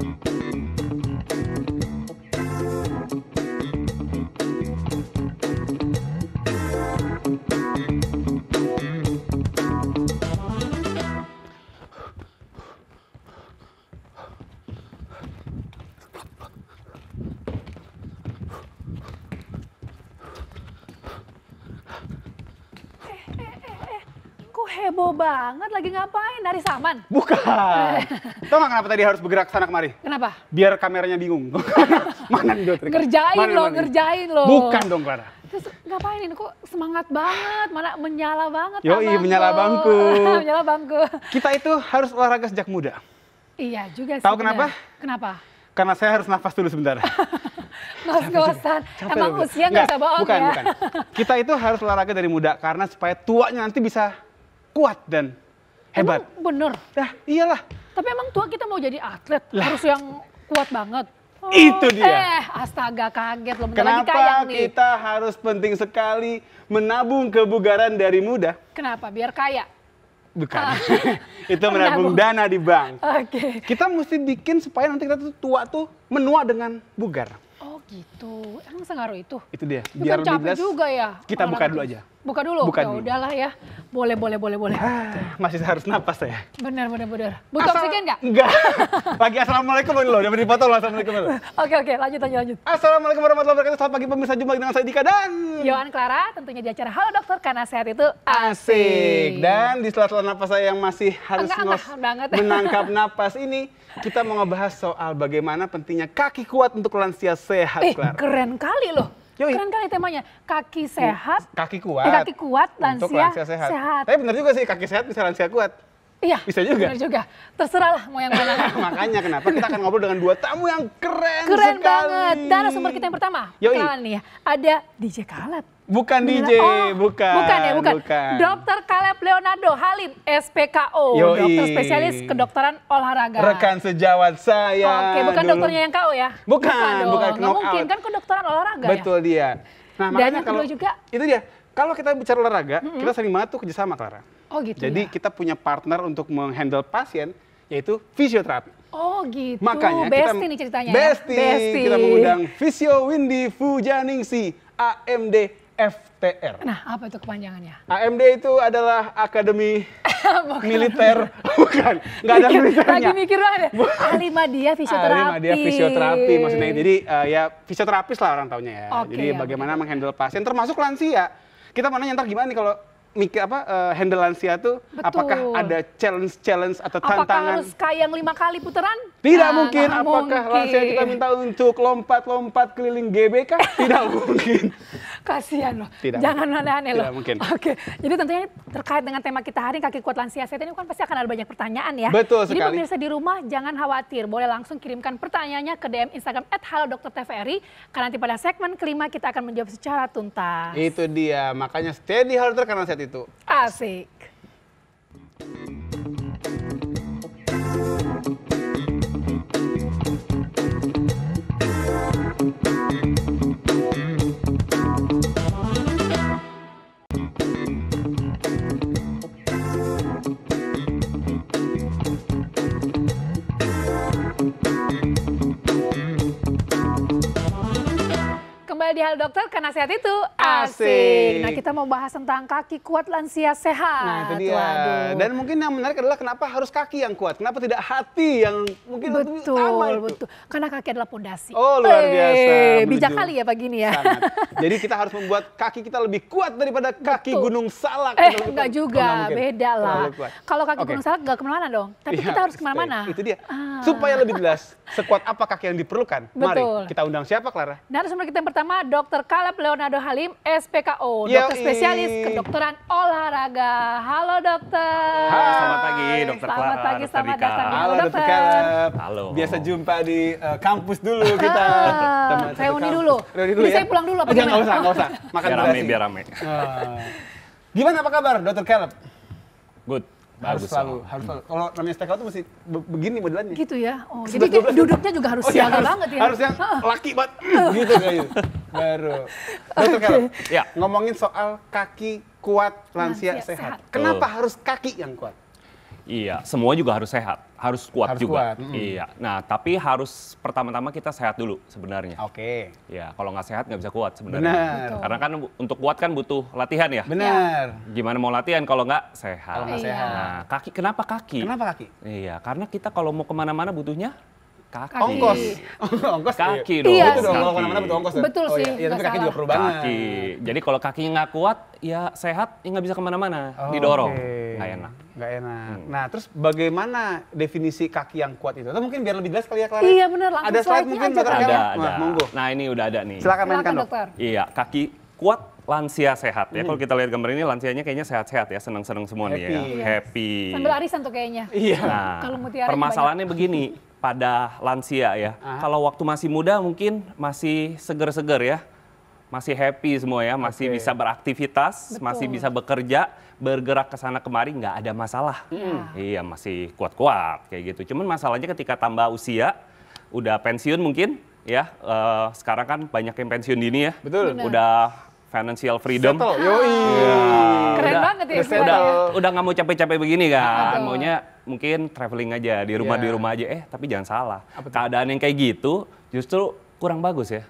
Mm-hmm. banget lagi ngapain? dari saman? Bukan. Tahu gak kenapa tadi harus bergerak sana kemari? Kenapa? Biar kameranya bingung. mana nih Dotri? Ngerjain mana, loh, mana? ngerjain loh. Bukan dong Clara. Terus ngapain ini kok semangat banget, mana menyala banget Yo, iya menyala bangku. menyala bangku. Kita itu harus olahraga sejak muda. Iya juga sih. Tahu kenapa? Kenapa? Karena saya harus nafas dulu sebentar. Ngos-ngosan. Emang usia nggak bisa bohong bukan, ya? Bukan, bukan. Kita itu harus olahraga dari muda karena supaya tuanya nanti bisa kuat dan hebat. Emang bener? Nah, iyalah. Tapi emang tua kita mau jadi atlet, lah. harus yang kuat banget. Oh, itu dia. Eh, astaga kaget loh. Kenapa lagi kaya kita nih. harus penting sekali menabung kebugaran dari muda? Kenapa? Biar kaya. Bukan. Ah. itu menabung, dana di bank. Oke. Okay. Kita mesti bikin supaya nanti kita tuh tua tuh menua dengan bugar. Oh gitu. Emang sengaruh itu? Itu dia. Biar kan lebih capek juga ya. Kita oh, buka dulu aja. Buka dulu. Buka ya udahlah ya. Boleh, boleh, boleh, boleh. Ah, masih harus napas saya. Benar, benar, benar. Butuh Asal... oksigen nggak? Enggak. Lagi assalamualaikum loh Dapat dipotong loh assalamualaikum dulu. oke, oke. Lanjut, lanjut, lanjut. Assalamualaikum warahmatullahi wabarakatuh. Selamat pagi pemirsa. Jumpa dengan saya Dika dan... Yohan Clara. Tentunya di acara Halo Dokter. Karena sehat itu asik. Dan di sela-sela napas saya yang masih harus Engga, banget. menangkap napas ini, kita mau ngebahas soal bagaimana pentingnya kaki kuat untuk lansia sehat, Ih, Clara. keren kali loh. Yoi. Keren kali temanya. Kaki sehat. Kaki kuat. Eh, kaki kuat, lansia, Untuk lansia sehat. sehat. Tapi benar juga sih, kaki sehat bisa lansia kuat. Iya. Bisa juga. Benar juga. Terserah lah mau yang mana. Makanya kenapa kita akan ngobrol dengan dua tamu yang keren, keren sekali. Keren banget. Dan sumber kita yang pertama, Yoi. kenalan nih ya. Ada DJ Khaled. Bukan DJ, oh, bukan. Bukan ya, bukan. bukan. Dokter Kaleb Leonardo Halim, SPKO, Yoi. dokter spesialis kedokteran olahraga. Rekan sejawat saya. Oh, Oke, okay. bukan dulu. dokternya yang kau ya? Bukan, bukan, bukan Nggak mungkin kan kedokteran olahraga ya? Betul ya? dia. Nah, Dan yang kalau, juga itu dia. Kalau kita bicara olahraga, mm -hmm. kita sering banget tuh kerjasama, Clara. Oh gitu. Jadi ya? kita punya partner untuk menghandle pasien, yaitu fisioterapi. Oh gitu. Makanya Besti kita, nih ceritanya. Besti. Ya? Besti. Kita mengundang Fisio Windy Fujaningsi, AMD AFTR. Nah, apa itu kepanjangannya? AMD itu adalah Akademi Militer. bukan, nggak ada mikir, militernya. Lagi mikir ada. ya, Madia Fisioterapi. Ahli Fisioterapi, maksudnya. Jadi uh, ya fisioterapis lah orang taunya ya. Okay, jadi ya, bagaimana betul. menghandle pasien, termasuk lansia. Kita mana nanya ntar gimana nih kalau mikir apa uh, handle lansia tuh Betul. apakah ada challenge challenge atau apakah tantangan harus kayak lima kali putaran tidak nah, mungkin apakah mungkin. lansia kita minta untuk lompat lompat keliling GBK tidak mungkin Kasihan loh. Tidak Jangan aneh-aneh loh. Tidak mungkin. Oke. Jadi tentunya terkait dengan tema kita hari kaki kuat lansia sehat ini kan pasti akan ada banyak pertanyaan ya. Betul sekali. Jadi pemirsa di rumah jangan khawatir, boleh langsung kirimkan pertanyaannya ke DM Instagram @halodoktertvri karena nanti pada segmen kelima kita akan menjawab secara tuntas. Itu dia, makanya stay di Halo saat Sehat itu. Asik. Kembali di Hal Dokter, karena sehat itu asik. asik. Nah kita mau bahas tentang kaki kuat lansia sehat. Nah itu dia. Dan mungkin yang menarik adalah kenapa harus kaki yang kuat, kenapa tidak hati yang mungkin betul, utama itu. Betul, karena kaki adalah pondasi. Oh luar biasa. Hey, bijak kali ya pagi ini ya. Sangat. Jadi kita harus membuat kaki kita lebih kuat daripada kaki betul. Gunung Salak. Eh enggak juga, oh, beda lah. Kalau kaki okay. Gunung Salak enggak kemana-mana dong, tapi ya, kita harus kemana-mana. Itu dia. Ah. Supaya lebih jelas, sekuat apa kaki yang diperlukan. Betul. Mari kita undang siapa Clara? Nah sumber kita yang pertama Dr. Kaleb Leonardo Halim, SPKO, dokter spesialis kedokteran olahraga. Halo dokter. Halo, selamat pagi dokter Selamat pagi, selamat Rika. datang. Halo dokter Kaleb. Halo. Biasa jumpa di uh, kampus dulu ah, kita. Saya reuni dulu. Reuni dulu ya. saya pulang dulu apa oh, Jangan, gimana? usah, nggak usah. Makan biar rame, biar rame. Ah. gimana apa kabar dokter Kaleb? Good. Bagus harus selalu, sama. harus selalu. Kalau namanya stekal itu mesti begini modelannya. Gitu ya. Oh, jadi duduknya juga harus oh, iya, siaga harus, banget ya. Harus yang ah. laki banget gitu kayak gitu baru. Dokter Carol, ya. ngomongin soal kaki kuat lansia, lansia sehat. sehat. Kenapa harus kaki yang kuat? Iya, semua juga harus sehat, harus kuat harus juga. Kuat. Mm -hmm. Iya. Nah, tapi harus pertama-tama kita sehat dulu sebenarnya. Oke. Okay. Ya, kalau nggak sehat nggak bisa kuat sebenarnya. Benar. Karena kan untuk kuat kan butuh latihan ya. Benar. Iya. Gimana mau latihan kalau nggak sehat? Kalau nggak iya. sehat. Nah, kaki kenapa kaki? Kenapa kaki? Iya, karena kita kalau mau kemana-mana butuhnya kaki. Ongkos. ongkos iya. kaki iya dong. Iya, betul dong. Kalau mana-mana butuh ongkos. Ya? Betul oh, iya, sih. Iya, ya, tapi kaki salah. juga perlu Kaki. Jadi kalau kakinya nggak kuat, ya sehat, ya nggak bisa kemana-mana. Oh, Didorong. Okay. enak. Nggak enak. Hmm. Nah, terus bagaimana definisi kaki yang kuat itu? Atau mungkin biar lebih jelas kali ya, Clara? Iya, benar. Langsung ada slide mungkin, aja, Ada, ada. Nah, monggo. Nah, ini udah ada nih. Silakan mainkan, dok. dokter. Iya, kaki kuat lansia sehat ya. Hmm. Kalau kita lihat gambar ini lansianya kayaknya sehat-sehat ya, senang-senang semua happy. nih ya. Happy. Sambil arisan tuh kayaknya. Iya. Nah, Kalau mutiara permasalahannya begini pada lansia ya. Aha. Kalau waktu masih muda mungkin masih seger-seger ya. Masih happy semua ya, masih okay. bisa beraktivitas, Betul. masih bisa bekerja, bergerak ke sana kemari nggak ada masalah. Mm. Iya, masih kuat-kuat kayak gitu. Cuman masalahnya ketika tambah usia, udah pensiun mungkin ya. Uh, sekarang kan banyak yang pensiun dini ya. Betul. Udah financial freedom. Settle, yoi. Yeah. Keren udah, banget ya. Udah, udah, gak mau capek-capek begini kan. Betul. Maunya mungkin traveling aja, di rumah-di yeah. rumah aja. Eh, tapi jangan salah. Keadaan yang kayak gitu justru kurang bagus ya.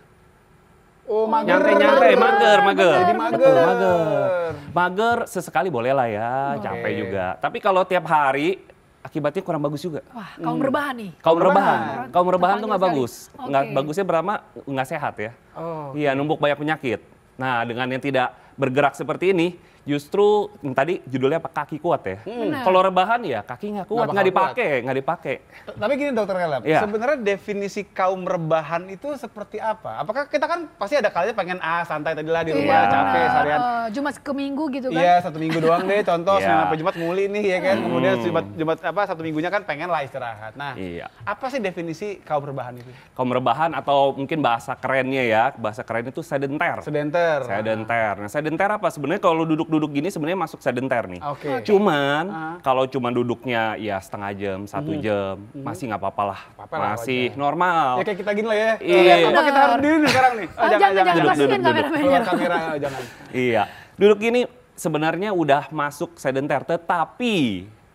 Oh, mager. Nyantai-nyantai, mager, mager. mager. Betul, mager. Mager sesekali boleh lah ya, okay. capek juga. Tapi kalau tiap hari, akibatnya kurang bagus juga. Wah, kaum hmm. rebahan nih. Kaum rebahan. Kaum rebahan tuh nggak bagus. Nggak bagusnya berapa nggak sehat ya. Oh. Iya, numpuk banyak penyakit. Nah, dengan yang tidak bergerak seperti ini, justru tadi judulnya apa kaki kuat ya. Hmm. Kalau rebahan ya kaki nggak kuat, nggak dipakai, nggak dipakai. Tapi gini dokter Kelap, ya. sebenarnya definisi kaum rebahan itu seperti apa? Apakah kita kan pasti ada kalanya pengen ah santai tadi lah di rumah yeah. capek seharian. Uh, Jumat ke minggu gitu kan? Iya satu minggu doang deh. Contoh yeah. Iya. sampai Jumat muli nih ya kan. Hmm. Kemudian Jumat Jumat apa satu minggunya kan pengen lah istirahat. Nah, iya. apa sih definisi kaum rebahan itu? Kaum rebahan atau mungkin bahasa kerennya ya, bahasa keren itu sedenter. Sedenter. Sedenter. Nah, sedenter apa sebenarnya kalau duduk-duduk duduk gini sebenarnya masuk sedenter nih. Oke. Okay. Cuman uh. kalau cuman duduknya ya setengah jam, satu hmm. jam hmm. masih nggak apa-apa lah. Apa -apa masih aja. normal. Ya kayak kita gini lah ya. Iya. Apa kita harus diri sekarang nih? Oh, oh, jangan, jangan, jangan. Duduk, duduk, duduk. kamera, jangan. Iya. Duduk gini sebenarnya udah masuk sedenter, tetapi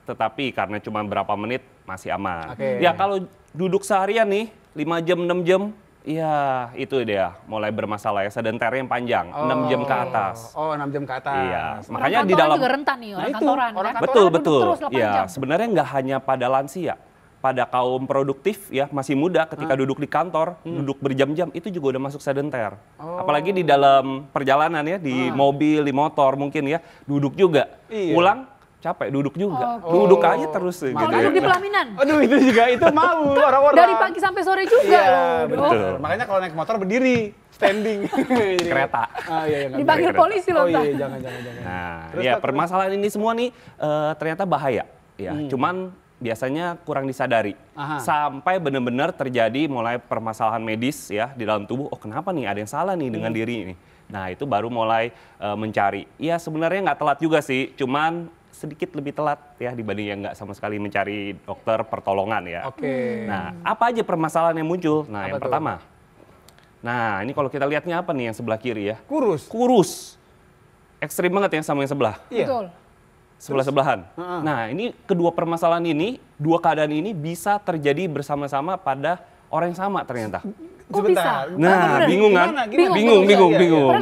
tetapi karena cuma berapa menit masih aman. Okay. Ya kalau duduk seharian nih 5 jam 6 jam Iya, itu dia mulai bermasalah ya sedentary yang panjang, oh. 6 jam ke atas. Oh, 6 jam ke atas. Iya, makanya di dalam juga rentan nih orang nah, kantoran. Orang kan? Betul, betul. Iya, sebenarnya nggak hanya pada lansia, pada kaum produktif ya masih muda ketika hmm. duduk di kantor hmm. duduk berjam-jam itu juga udah masuk sedentary. oh. apalagi di dalam perjalanan ya di hmm. mobil di motor mungkin ya duduk juga iya. pulang capek duduk juga. Okay. Duduk aja terus Makan gitu. Ya. duduk ya. di pelaminan. Aduh itu juga itu mau orang-orang. Dari pagi sampai sore juga. Iya, betul. Oh. Makanya kalau naik motor berdiri, standing. Kereta. Ah iya, iya Dipanggil polisi loh. Oh iya, iya jangan jangan jangan. Nah, terus, ya permasalahan ini semua nih uh, ternyata bahaya. Ya, hmm. cuman biasanya kurang disadari. Aha. Sampai benar-benar terjadi mulai permasalahan medis ya di dalam tubuh. Oh kenapa nih ada yang salah nih dengan hmm. diri ini. Nah itu baru mulai uh, mencari. Ya sebenarnya nggak telat juga sih, cuman sedikit lebih telat ya dibanding yang nggak sama sekali mencari dokter pertolongan ya. Oke. Okay. Nah, apa aja permasalahan yang muncul? Nah, apa yang itu? pertama. Nah, ini kalau kita lihatnya apa nih yang sebelah kiri ya? Kurus. Kurus. Ekstrim banget yang sama yang sebelah. Iya. Betul. Sebelah sebelahan. Uh-huh. Nah, ini kedua permasalahan ini, dua keadaan ini bisa terjadi bersama-sama pada orang yang sama ternyata. Kok Sebentar. bisa? Nah, bingung kan? Gimana, Bingung, bingung, bingung,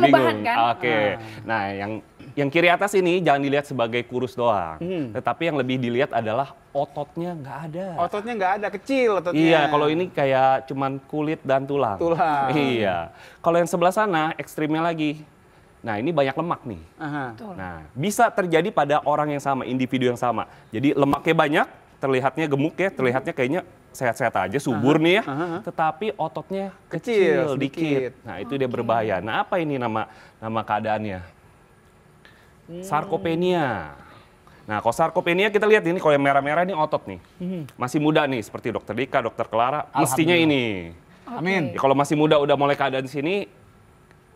bingung. Kan? Oke. Nah, nah yang yang kiri atas ini jangan dilihat sebagai kurus doang, hmm. tetapi yang lebih dilihat adalah ototnya nggak ada. Ototnya nggak ada, kecil ototnya. Iya, kalau ini kayak cuman kulit dan tulang. Tulang. Iya. Kalau yang sebelah sana ekstrimnya lagi. Nah ini banyak lemak nih. Aha. Nah bisa terjadi pada orang yang sama, individu yang sama. Jadi lemaknya banyak, terlihatnya gemuk ya, terlihatnya kayaknya sehat-sehat aja, subur aha, nih ya, aha. tetapi ototnya kecil, kecil sedikit. dikit. Nah, itu okay. dia berbahaya. Nah, apa ini nama nama keadaannya? Hmm. Sarkopenia. Nah, kalau sarkopenia kita lihat ini kalau yang merah-merah ini otot nih. Hmm. Masih muda nih seperti dokter Dika, dokter Clara, mestinya ini. Amin. Ya, kalau masih muda udah mulai keadaan sini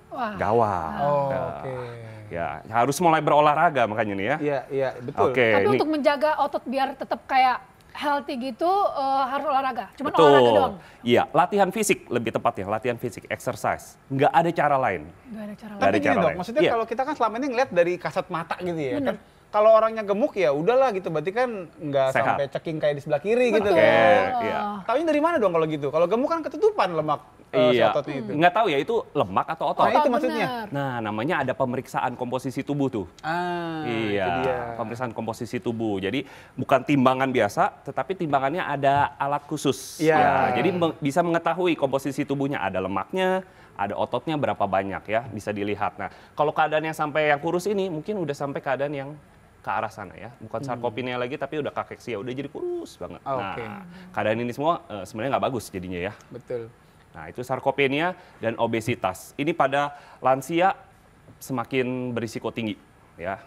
Wah. gawat. Oh, ya. Oke. Okay. Ya, harus mulai berolahraga makanya nih ya. Iya, iya, betul. Okay, Tapi ini. untuk menjaga otot biar tetap kayak healthy gitu uh, harus olahraga. cuma Betul. olahraga doang. Iya, latihan fisik lebih tepat ya, latihan fisik, exercise. Enggak ada cara lain. Enggak ada cara lain. Tapi gini cara dong, lain. maksudnya yeah. kalau kita kan selama ini ngeliat dari kasat mata gitu ya kan? Bener. kan. Kalau orangnya gemuk ya udahlah gitu, berarti kan nggak sampai ceking kayak di sebelah kiri gitu Betul. gitu kan. Okay, iya, iya. yeah. Tapi dari mana dong kalau gitu? Kalau gemuk kan ketutupan lemak Eh, iya. Nggak tahu ya itu lemak atau otot. Oh, itu maksudnya. Nah, namanya ada pemeriksaan komposisi tubuh tuh. Ah, iya. Pemeriksaan komposisi tubuh. Jadi bukan timbangan biasa, tetapi timbangannya ada alat khusus. Iya. Yeah. Ya, jadi me bisa mengetahui komposisi tubuhnya ada lemaknya, ada ototnya berapa banyak ya bisa dilihat. Nah, kalau keadaan yang sampai yang kurus ini mungkin udah sampai keadaan yang ke arah sana ya. Bukan sarkopenia hmm. lagi tapi udah kakeksia, ya, udah jadi kurus banget. Oh, nah, keadaan ini semua uh, sebenarnya nggak bagus jadinya ya. Betul. Nah, itu sarkopenia dan obesitas. Ini pada lansia semakin berisiko tinggi, ya.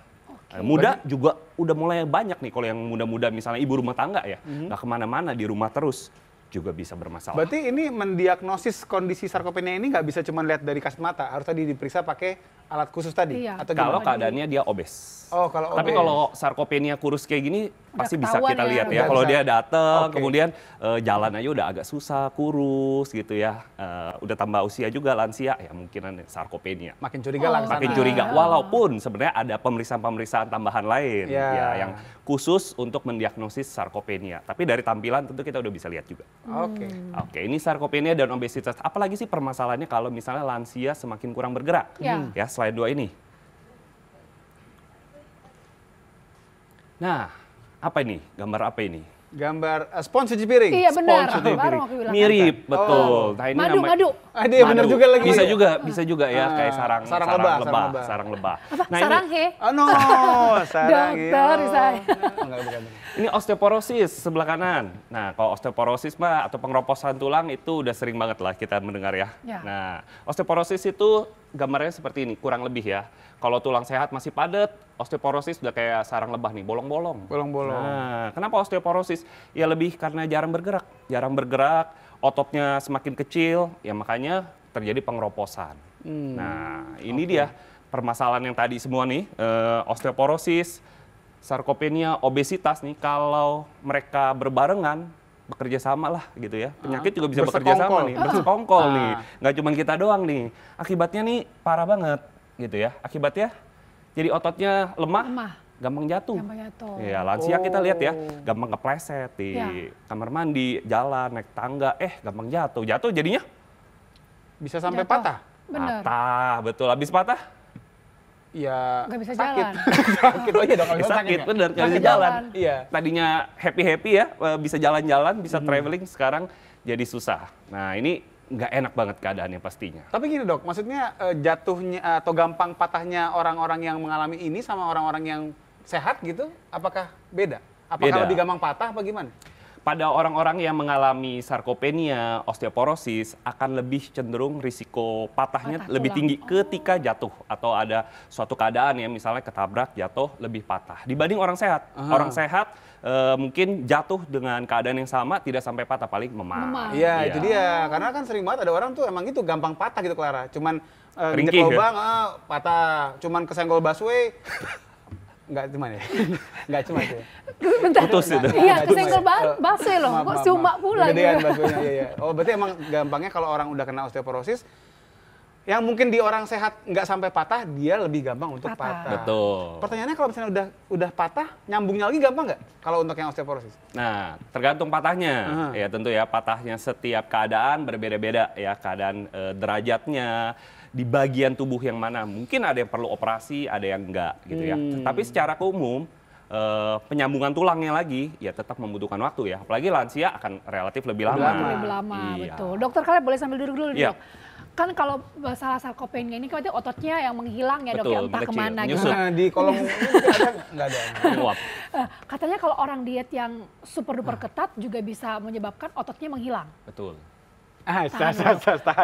Okay. Nah, muda juga udah mulai banyak nih kalau yang muda-muda misalnya ibu rumah tangga ya, mhm. nggak mm -hmm. kemana-mana di rumah terus juga bisa bermasalah. Berarti ini mendiagnosis kondisi sarkopenia ini nggak bisa cuma lihat dari kasat mata, harus tadi diperiksa pakai alat khusus tadi? Iya. Atau gimana? kalau keadaannya dia obes. Oh, kalau obes. Tapi kalau sarkopenia kurus kayak gini udah pasti bisa kita ya. lihat ya. Kalau dia datang okay. kemudian uh, jalan aja udah agak susah, kurus gitu ya. Uh, udah tambah usia juga lansia ya mungkinan sarkopenia. Makin curiga oh, langsung. Makin curiga iya. walaupun sebenarnya ada pemeriksaan-pemeriksaan tambahan lain yeah. ya yang khusus untuk mendiagnosis sarkopenia. Tapi dari tampilan tentu kita udah bisa lihat juga. Oke. Okay. Hmm. Oke, okay, ini sarkopenia dan obesitas. Apalagi sih permasalahannya kalau misalnya lansia semakin kurang bergerak. Yeah. Ya, slide 2 ini. Nah, apa ini? Gambar apa ini? Gambar uh, eh, spons cuci piring. Iya benar. Spons cuci piring. Mirip kan? betul. Oh. Nah, ini madu, nama, madu. Ah, dia benar juga lagi. Bisa juga, bisa juga ya ah. kayak sarang sarang, sarang lebah, lebah, sarang lebah. Sarang lebah. Apa? Nah, sarang ini, he. Oh no, sarang. Dokter saya. Oh, enggak bukan. Ini osteoporosis sebelah kanan. Nah, kalau osteoporosis mah atau pengeroposan tulang itu udah sering banget lah kita mendengar ya. ya. Nah, osteoporosis itu gambarnya seperti ini, kurang lebih ya. Kalau tulang sehat masih padat, osteoporosis udah kayak sarang lebah nih, bolong-bolong. Bolong-bolong. Nah, kenapa osteoporosis? Ya lebih karena jarang bergerak. Jarang bergerak, ototnya semakin kecil, ya makanya terjadi pengeroposan. Hmm. Nah, ini okay. dia permasalahan yang tadi semua nih, eh, osteoporosis, sarkopenia, obesitas nih kalau mereka berbarengan bekerja sama lah gitu ya. Penyakit juga bisa bekerja sama nih, ah. bersekongkol ah. nih. Nggak cuma kita doang nih. Akibatnya nih parah banget gitu ya. Akibatnya jadi ototnya lemah, lemah. gampang jatuh. Gampang jatuh. Iya, lansia oh. kita lihat ya, oh. gampang kepleset di ya. kamar mandi, jalan, naik tangga, eh gampang jatuh. Jatuh jadinya bisa sampai jatuh. patah. Bener. Patah, betul. Habis patah ya gak bisa sakit. jalan. sakit aja oh, iya dong, bisa sakit. sakit Benar, gak bisa jalan. jalan. Iya. Tadinya happy-happy ya, eh, bisa jalan-jalan, bisa hmm. traveling, sekarang jadi susah. Nah ini nggak enak banget keadaannya pastinya. Tapi gini dok, maksudnya eh, jatuhnya eh, atau gampang patahnya orang-orang yang mengalami ini sama orang-orang yang sehat gitu, apakah beda? Apakah beda. lebih gampang patah apa gimana? pada orang-orang yang mengalami sarkopenia, osteoporosis akan lebih cenderung risiko patahnya patah lebih tinggi tinggi oh. ketika jatuh atau ada suatu keadaan ya misalnya ketabrak jatuh lebih patah dibanding orang sehat. Aha. Orang sehat e, mungkin jatuh dengan keadaan yang sama tidak sampai patah paling memar. Iya, ya. itu dia. Karena kan sering banget ada orang tuh emang itu gampang patah gitu Clara. Cuman uh, e, ringkih ya? lubang ya? uh, patah, cuman kesenggol busway Enggak cuma ya. Enggak cuma sih. Ya? Bentar. Putus itu. Iya, ya? kesenggol base eh, ya loh. Kok sumak pula gitu. Gedean iya, iya. Oh, berarti emang gampangnya kalau orang udah kena osteoporosis, yang mungkin di orang sehat nggak sampai patah, dia lebih gampang untuk patah. patah. Betul. Pertanyaannya kalau misalnya udah udah patah, nyambungnya lagi gampang nggak? Kalau untuk yang osteoporosis? Nah, tergantung patahnya. Uh-huh. Ya tentu ya patahnya setiap keadaan berbeda-beda ya keadaan e, derajatnya, di bagian tubuh yang mana. Mungkin ada yang perlu operasi, ada yang enggak gitu ya. Hmm. Tapi secara umum Uh, penyambungan tulangnya lagi ya tetap membutuhkan waktu ya apalagi lansia akan relatif lebih lama. lama, lebih lama iya. betul. Dokter kalian boleh sambil duduk dulu yeah. Iya. dok kan kalau salah sarkopenia ini kan ototnya yang menghilang ya, ya? Betul, dok, yang entah kecil. kemana gitu. Nah, di kolom nggak ada. Nguap. Eh, katanya kalau orang diet yang super duper ketat juga bisa menyebabkan ototnya menghilang. Betul. Ah,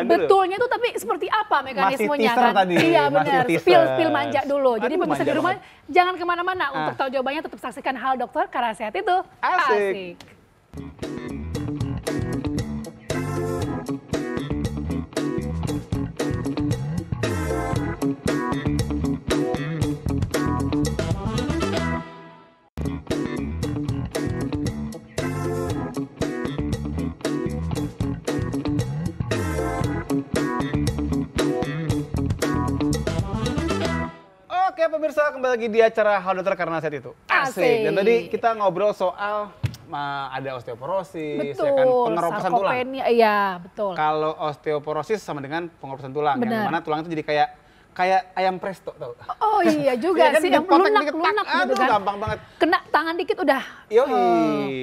Betulnya tuh tapi seperti apa mekanismenya Masih kan? Tadi. Iya benar. Spill spill manja dulu. Aduh, Jadi pemirsa di rumah banget. jangan kemana-mana. Ah. Untuk tahu jawabannya tetap saksikan Hal Dokter karena sehat itu asik. asik. pemirsa kembali lagi di acara Hal Dokter karena saat itu. Asik. Asik. Dan tadi kita ngobrol soal ada osteoporosis, betul, ya kan pengeroposan tulang. Iya, betul. Kalau osteoporosis sama dengan pengeroposan tulang, Benar. yang mana tulang itu jadi kayak kayak ayam presto tau. Oh, oh iya juga iya kan, sih, yang lunak-lunak lunak, gitu kan. gampang banget. Kena tangan dikit udah. Yoi,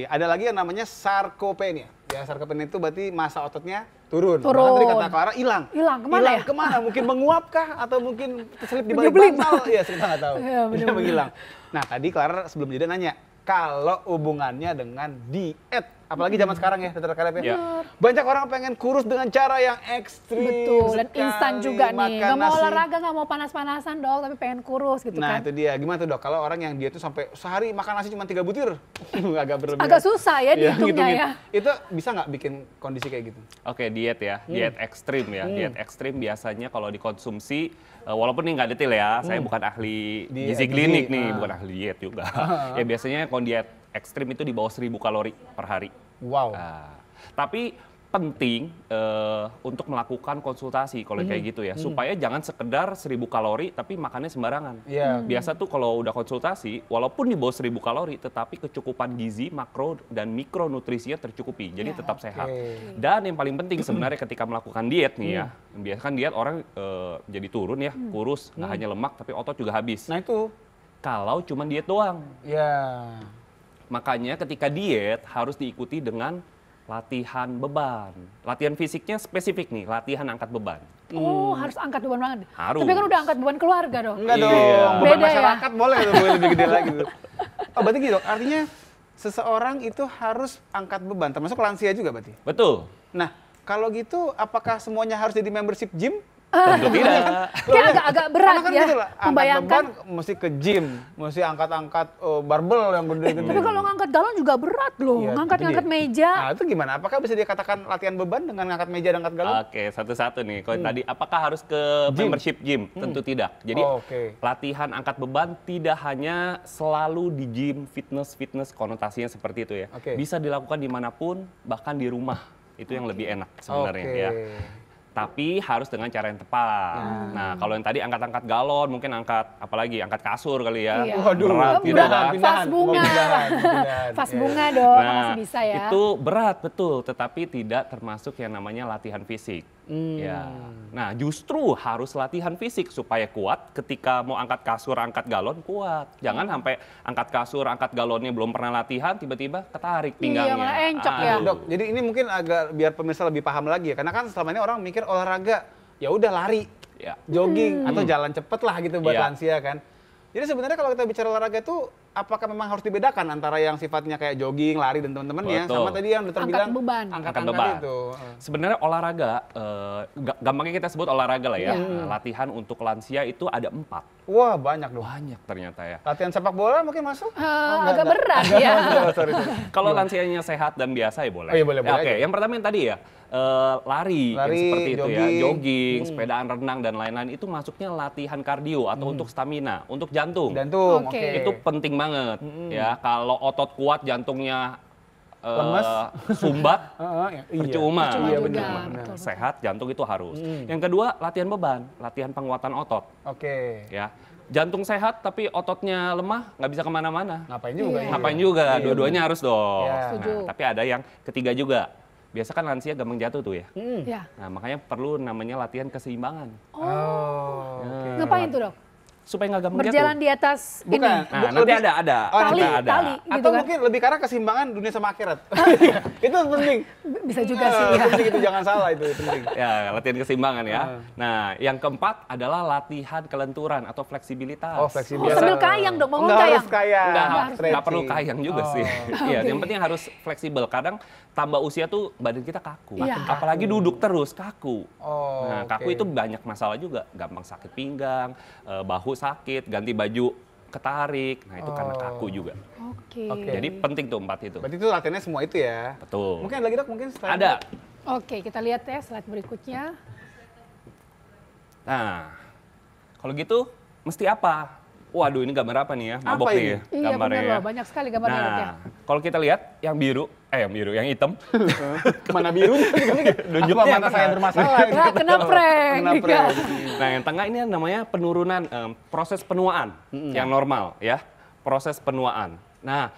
hmm. ada lagi yang namanya sarkopenia. Ya sarkopenia itu berarti masa ototnya turun. Turun. tadi kata Clara hilang. Hilang kemana ilang ya? kemana? Mungkin menguapkah Atau mungkin terselip iya, di balik bantal? Iya, kita nggak tahu. Iya, menghilang. Nah, tadi Clara sebelum jeda nanya, kalau hubungannya dengan diet apalagi zaman sekarang ya Dr. Kaleb ya. Iya. Banyak orang pengen kurus dengan cara yang ekstrim. Betul, dan instan juga nih. Gak mau olahraga, gak mau panas-panasan dong, tapi pengen kurus gitu nah, kan. Nah itu dia, gimana tuh dok? Kalau orang yang dia tuh sampai sehari makan nasi cuma tiga butir, agak berlebihan. Agak susah ya iya, dihitungnya ya. Itu bisa nggak bikin kondisi kayak gitu? Oke, okay, diet ya, hmm. diet ekstrim ya. Hmm. Diet ekstrim biasanya kalau dikonsumsi, eh, walaupun ini nggak detail ya, hmm. saya bukan ahli gizi klinik nih, uh. bukan ahli diet juga. Ah. ya biasanya kalau diet ekstrim itu di bawah 1000 kalori per hari. Wow. Nah, tapi penting uh, untuk melakukan konsultasi kalau hmm. kayak gitu ya, hmm. supaya jangan sekedar 1000 kalori tapi makannya sembarangan. Yeah. Hmm. Biasa tuh kalau udah konsultasi, walaupun di bawah 1000 kalori, tetapi kecukupan gizi, makro dan mikronutrisinya tercukupi, jadi yeah. tetap sehat. Dan yang paling penting sebenarnya ketika melakukan diet nih ya, hmm. biasanya kan diet orang uh, jadi turun ya, hmm. kurus, nggak hmm. hanya lemak tapi otot juga habis. Nah itu kalau cuma diet doang. Iya. Yeah Makanya ketika diet harus diikuti dengan latihan beban. Latihan fisiknya spesifik nih, latihan angkat beban. Oh, hmm. harus angkat beban banget. Harus. Tapi kan udah angkat beban keluarga dong. Enggak iya. dong. Beban Beda ya? masyarakat ya? boleh, boleh lebih gede lagi. Oh, berarti gitu. Artinya seseorang itu harus angkat beban, termasuk lansia juga berarti. Betul. Nah, kalau gitu apakah semuanya harus jadi membership gym? Tentu tidak. Kayak agak-agak kan berat kan ya. Gitu membayangkan beban, mesti ke gym, mesti angkat-angkat uh, barbel yang gede-gede. Eh, gitu. Tapi kalau ngangkat galon juga berat loh, ngangkat-ngangkat iya, meja. Nah, itu gimana? Apakah bisa dikatakan latihan beban dengan ngangkat meja dan ngangkat galon? Oke, satu-satu nih. Kalau hmm. tadi apakah harus ke gym. membership gym? Hmm. Tentu tidak. Jadi oh, okay. latihan angkat beban tidak hanya selalu di gym fitness fitness konotasinya seperti itu ya. Okay. Bisa dilakukan dimanapun, bahkan di rumah. Itu yang lebih enak sebenarnya okay. ya tapi harus dengan cara yang tepat. Hmm. Nah, kalau yang tadi angkat-angkat galon, mungkin angkat apalagi angkat kasur kali ya. Iya. Waduh, berat gitu kan. Fas bunga. Fas iya. bunga dong, nah, masih bisa ya. Itu berat betul, tetapi tidak termasuk yang namanya latihan fisik. Hmm. Ya. Nah, justru harus latihan fisik supaya kuat ketika mau angkat kasur, angkat galon kuat. Jangan hmm. sampai angkat kasur, angkat galonnya belum pernah latihan tiba-tiba ketarik iya, pinggangnya. Iya, encok Aduh. ya. Dok, jadi ini mungkin agak biar pemirsa lebih paham lagi ya. Karena kan selama ini orang mikir olahraga ya udah lari ya. jogging hmm. atau jalan cepet lah gitu buat ya. lansia kan jadi sebenarnya kalau kita bicara olahraga itu apakah memang harus dibedakan antara yang sifatnya kayak jogging, lari dan teman teman ya sama tadi yang dokter bilang angkat beban. Angkat, angkat beban. itu. Sebenarnya olahraga uh, gampangnya kita sebut olahraga lah ya. Iya. Nah, latihan untuk lansia itu ada empat. Wah, banyak dong. Banyak ternyata ya. Latihan sepak bola mungkin masuk? Uh, oh, enggak, agak enggak. berat ya. Kalau lansianya sehat dan biasa ya boleh. Oh, iya, boleh, ya, boleh Oke, okay. yang pertama yang tadi ya uh, eh, lari, lari yang seperti jogging. itu ya, jogging, hmm. sepedaan, renang dan lain-lain itu masuknya latihan kardio atau hmm. untuk stamina, untuk jantung. Jantung, oke. Okay. Itu penting banget hmm. ya. Kalau otot kuat jantungnya eh, lemes, uh, sumbat, uh, iya. percuma. iya, Sehat jantung itu harus. Hmm. Yang kedua latihan beban, latihan penguatan otot. Oke. Okay. Ya. Jantung sehat tapi ototnya lemah, nggak bisa kemana-mana. Ngapain juga? Yeah. Ngapain juga? Iya. Dua-duanya harus dong. Yeah. Iya. Nah, tapi ada yang ketiga juga biasa kan lansia gampang jatuh tuh ya. Mm. Yeah. Nah, makanya perlu namanya latihan keseimbangan. Oh. Nah, Ngapain tuh, Dok? supaya nggak gampang berjalan jatuh. di atas bukan ini. nah, nah nanti ada ada oh, tali, ada tali, gitu atau kan? mungkin lebih karena keseimbangan dunia sama akhirat itu penting bisa juga nah, sih ya. penting itu jangan salah itu penting ya latihan keseimbangan ya ah. nah yang keempat adalah latihan kelenturan atau fleksibilitas oh fleksibilitas oh, sambil kayang dong Mau nggak kayang harus kayang nggak perlu kayang juga oh. sih Iya, okay. yang penting harus fleksibel kadang tambah usia tuh badan kita kaku. Ya. kaku. Apalagi duduk terus kaku. Oh, nah, kaku okay. itu banyak masalah juga, gampang sakit pinggang, eh, bahu sakit, ganti baju ketarik. Nah, itu oh. karena kaku juga. Oke. Okay. okay. Jadi penting tuh empat itu. Berarti itu latihannya semua itu ya. Betul. Mungkin ada lagi Dok, mungkin slide. Ada. Oke, okay, kita lihat ya slide berikutnya. Nah, kalau gitu mesti apa? Waduh, ini gambar apa nih ya? Mabok apa ini? nih ya, iya, gambarnya. Iya, banyak sekali gambarnya. Nah, kalau kita lihat yang biru, eh yang biru, yang hitam. mana biru? Nunjuk apa mata saya bermasalah? Nah, kena prank. Kena prank. Iya. Nah, yang tengah ini namanya penurunan um, proses penuaan -hmm. yang normal ya. Proses penuaan. Nah,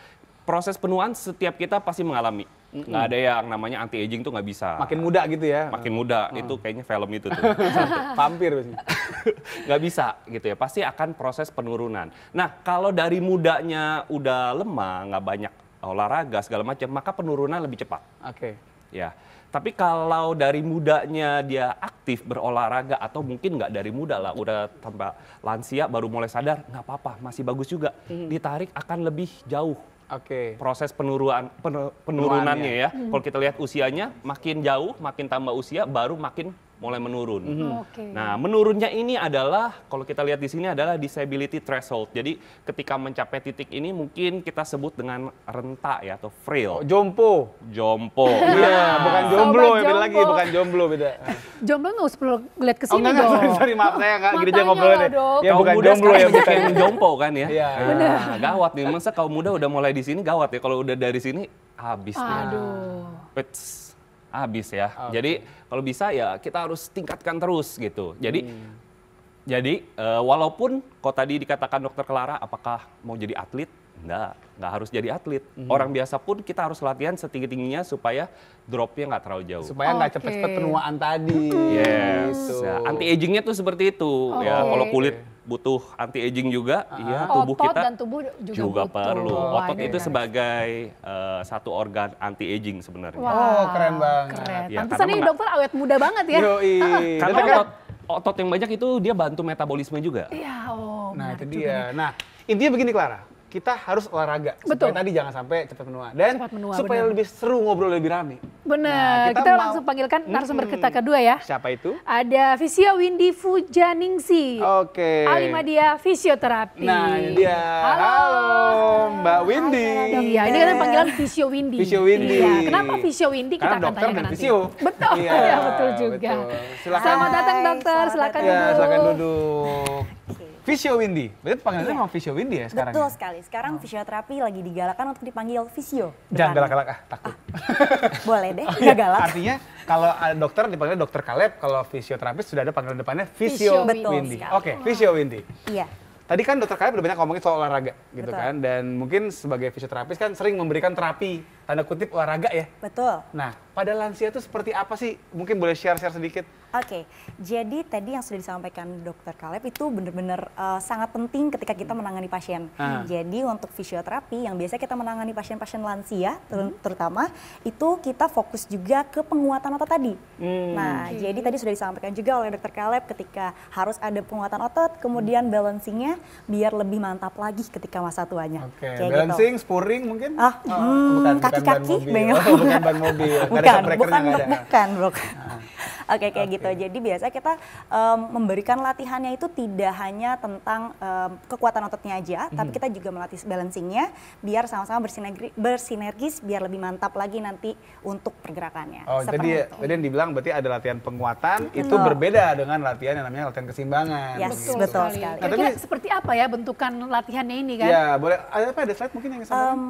proses penuaan setiap kita pasti mengalami nggak mm ada yang namanya anti aging tuh nggak bisa makin muda gitu ya makin muda mm. itu kayaknya film itu tuh vampir nggak bisa gitu ya pasti akan proses penurunan nah kalau dari mudanya udah lemah nggak banyak olahraga segala macam maka penurunan lebih cepat oke okay. ya tapi kalau dari mudanya dia aktif berolahraga atau mungkin nggak dari muda lah, udah tambah lansia baru mulai sadar, nggak apa-apa, masih bagus juga. Hmm. Ditarik akan lebih jauh okay. proses penuruan penurunannya ya. Hmm. Kalau kita lihat usianya makin jauh, makin tambah usia baru makin mulai menurun. Mm -hmm. okay. Oh, nah, menurunnya ini adalah kalau kita lihat di sini adalah disability threshold. Jadi ketika mencapai titik ini mungkin kita sebut dengan renta ya atau frail. Oh, jompo. Jompo. Iya, yeah, bukan jomblo ya beda lagi, bukan jomblo beda. jomblo nggak usah perlu lihat ke oh, sini oh, dong. Sorry, sorry, maaf saya nggak gereja ngobrol ini. Ya kau bukan jomblo ya bukan jompo kan ya. Iya. Yeah. Nah, gawat nih, masa kalau muda udah mulai di sini gawat ya kalau udah dari sini habis Aduh. It's, habis ya. Okay. Ah, jadi kalau bisa ya kita harus tingkatkan terus gitu. Jadi hmm. jadi uh, walaupun kok tadi dikatakan dokter Clara apakah mau jadi atlet Nggak, nggak harus jadi atlet. Mm-hmm. Orang biasa pun kita harus latihan setinggi-tingginya supaya dropnya nggak terlalu jauh. Supaya nggak okay. cepet-cepet penuaan tadi. Yes. Gitu. Nah, anti-agingnya tuh seperti itu. Okay. Ya, kalau kulit butuh anti-aging juga, uh-huh. ya tubuh Otot kita dan tubuh juga, juga butuh. perlu. Oh, Otot itu sebagai uh, satu organ anti-aging sebenarnya. Wow. Oh, keren banget. Keren. Ya, Pantesan ini dokter awet muda banget ya. Yoi. karena otot, kan- otot yang banyak itu dia bantu metabolisme juga. Iya, oh. Nah, itu dia. Nah, intinya begini Clara, kita harus olahraga Betul. supaya tadi jangan sampai cepat menua dan cepat menua, supaya bener. lebih seru ngobrol lebih rame. Benar. Nah, kita, kita mau, langsung panggilkan hmm. narasumber kita kedua ya. Siapa itu? Ada Visio Windy Fujaningsi. Oke. Okay. dia Fisioterapi. Nah, dia. Halo, Halo Mbak Windy. Iya, ini kan panggilan Visio Windy. Visio Windy. Iya. Kenapa Visio Windy? Kita Karena akan tanya Visio. Betul. Iya, betul juga. Betul. Selamat datang dokter. Silakan ya, Silakan duduk. Fisio Windy. Berarti panggilannya iya. memang Visio Windy ya sekarang? Betul ya? sekali. Sekarang oh. fisioterapi lagi digalakan untuk dipanggil Visio. Jangan galak-galak ah, takut. Ah, boleh deh, oh, iya. galak. Artinya kalau ah, dokter dipanggil dokter Kaleb, kalau fisioterapis sudah ada panggilan depannya Fisio Betul Windy. Oke, okay, Visio Windy. Iya. Tadi kan dokter Kaleb udah banyak ngomongin soal olahraga gitu Betul. kan dan mungkin sebagai fisioterapis kan sering memberikan terapi tanda kutip olahraga ya. Betul. Nah, pada lansia itu seperti apa sih? Mungkin boleh share-share sedikit. Oke, okay. jadi tadi yang sudah disampaikan dokter Kaleb itu benar-benar uh, sangat penting ketika kita menangani pasien. Uh. Jadi untuk fisioterapi yang biasa kita menangani pasien-pasien lansia ter hmm. terutama itu kita fokus juga ke penguatan otot tadi. Hmm. Nah, hmm. jadi tadi sudah disampaikan juga oleh dokter Kaleb ketika harus ada penguatan otot, kemudian hmm. balancingnya biar lebih mantap lagi ketika masa tuanya. Oke, okay. Gitu. balancing, gitu. mungkin? Ah, oh. Hmm, bukan kaki-kaki bengong. Oh, bukan ban mobil. bukan, bukan, bukan, bukan, bukan. Oke, okay, kayak okay. gitu. Jadi biasanya kita um, memberikan latihannya itu tidak hanya tentang um, kekuatan ototnya aja, hmm tapi kita juga melatih balancingnya biar sama-sama bersinergi, bersinergis biar lebih mantap lagi nanti untuk pergerakannya. Oh, jadi, itu. tadi yang dibilang berarti ada latihan penguatan hmm itu berbeda dengan latihan yang namanya latihan keseimbangan. Yes, betul, betul sekali. sekali. Nah, tapi, seperti apa ya bentukan latihannya ini kan? Ya, boleh ada apa ada slide mungkin yang sama? Um,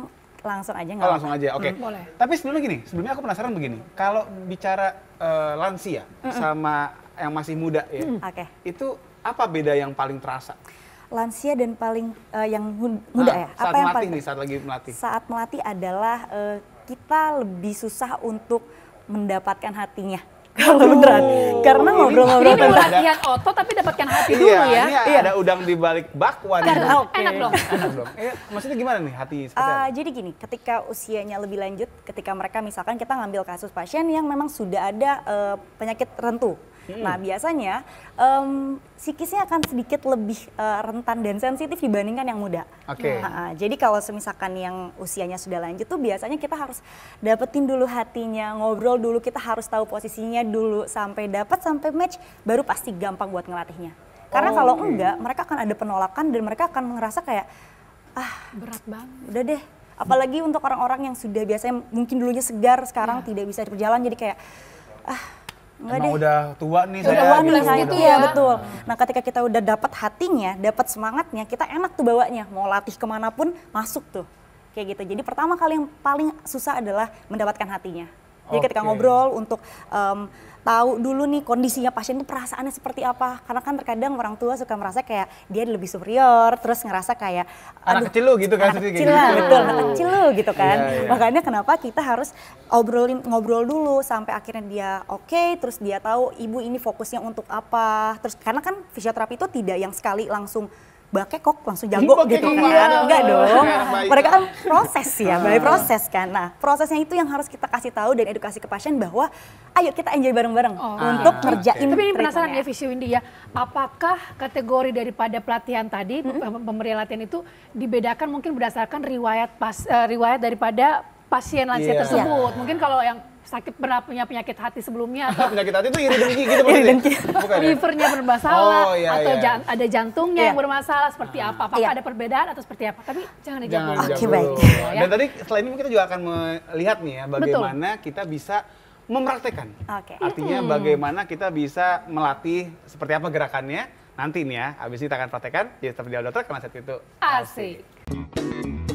langsung aja nggak? Oh, langsung aja, oke. Okay. Hmm, boleh. Tapi sebelumnya gini, sebelumnya aku penasaran begini. Kalau bicara uh, lansia mm -mm. sama yang masih muda ya, mm. okay. itu apa beda yang paling terasa? lansia dan paling uh, yang ah, muda nah, ya. Saat Apa yang melatih paling nih saat lagi melatih? Saat melatih adalah uh, kita lebih susah untuk mendapatkan hatinya. Kalau beneran. Karena ngobrol-ngobrol tentang... Ini latihan otot tapi dapatkan hati dulu iya, ya. Iya, ada udang di balik bakwan. Iya, enak dong. Enak dong. Eh, maksudnya gimana nih hati Uh, jadi gini, ketika usianya lebih lanjut, ketika mereka misalkan kita ngambil kasus pasien yang memang sudah ada uh, penyakit rentu, Hmm. Nah biasanya um, psikisnya akan sedikit lebih uh, rentan dan sensitif dibandingkan yang muda. Oke. Okay. Nah, jadi kalau semisalkan yang usianya sudah lanjut tuh biasanya kita harus dapetin dulu hatinya, ngobrol dulu, kita harus tahu posisinya dulu sampai dapat sampai match, baru pasti gampang buat ngelatihnya. Karena oh, kalau okay. enggak, mereka akan ada penolakan dan mereka akan ngerasa kayak ah berat banget. Udah deh. Apalagi untuk orang-orang yang sudah biasanya mungkin dulunya segar, sekarang ya. tidak bisa berjalan jadi kayak ah Enggak Emang deh. udah tua nih udah saya. Tua gitu. nih gitu, saya. gitu ya, betul. Nah ketika kita udah dapat hatinya, dapat semangatnya, kita enak tuh bawanya. Mau latih kemanapun masuk tuh. Kayak gitu. Jadi pertama kali yang paling susah adalah mendapatkan hatinya. Jadi ketika ngobrol untuk um, tahu dulu nih kondisinya pasien itu perasaannya seperti apa. Karena kan terkadang orang tua suka merasa kayak dia lebih superior, terus ngerasa kayak anak kecil lu gitu kan. Anak kecil gitu. lah, betul, anak iya, kecil lu gitu iya, kan. Yeah, yeah. Makanya kenapa kita harus obrolin ngobrol dulu sampai akhirnya dia oke, okay, terus dia tahu ibu ini fokusnya untuk apa. Terus karena kan fisioterapi itu tidak yang sekali langsung kok langsung jago gitu kan. Iya. Enggak dong. Iya, Mereka kan proses ya, melalui ah. proses kan. Nah, prosesnya itu yang harus kita kasih tahu dan edukasi ke pasien bahwa ayo kita enjoy bareng-bareng oh. untuk ah, ngerjain. Okay. Tapi ini penasaran ya Visi Windy ya, apakah kategori daripada pelatihan tadi, hmm pemberi latihan itu dibedakan mungkin berdasarkan riwayat pas uh, riwayat daripada pasien lansia yeah. tersebut. Yeah. Mungkin kalau yang sakit pernah punya penyakit hati sebelumnya atau penyakit hati itu iri dengki gitu iri dengki ya? livernya bermasalah oh, iya, atau iya. Jan ada jantungnya iya. yang bermasalah seperti ah. apa apakah iya. ada perbedaan atau seperti apa tapi jangan dijawab oke okay, ya. dan tadi selain ini kita juga akan melihat nih ya bagaimana Betul. kita bisa mempraktekkan okay. artinya hmm. bagaimana kita bisa melatih seperti apa gerakannya nanti nih ya abis ini kita akan praktekan jadi tetap di Audio karena saat itu asik. asik.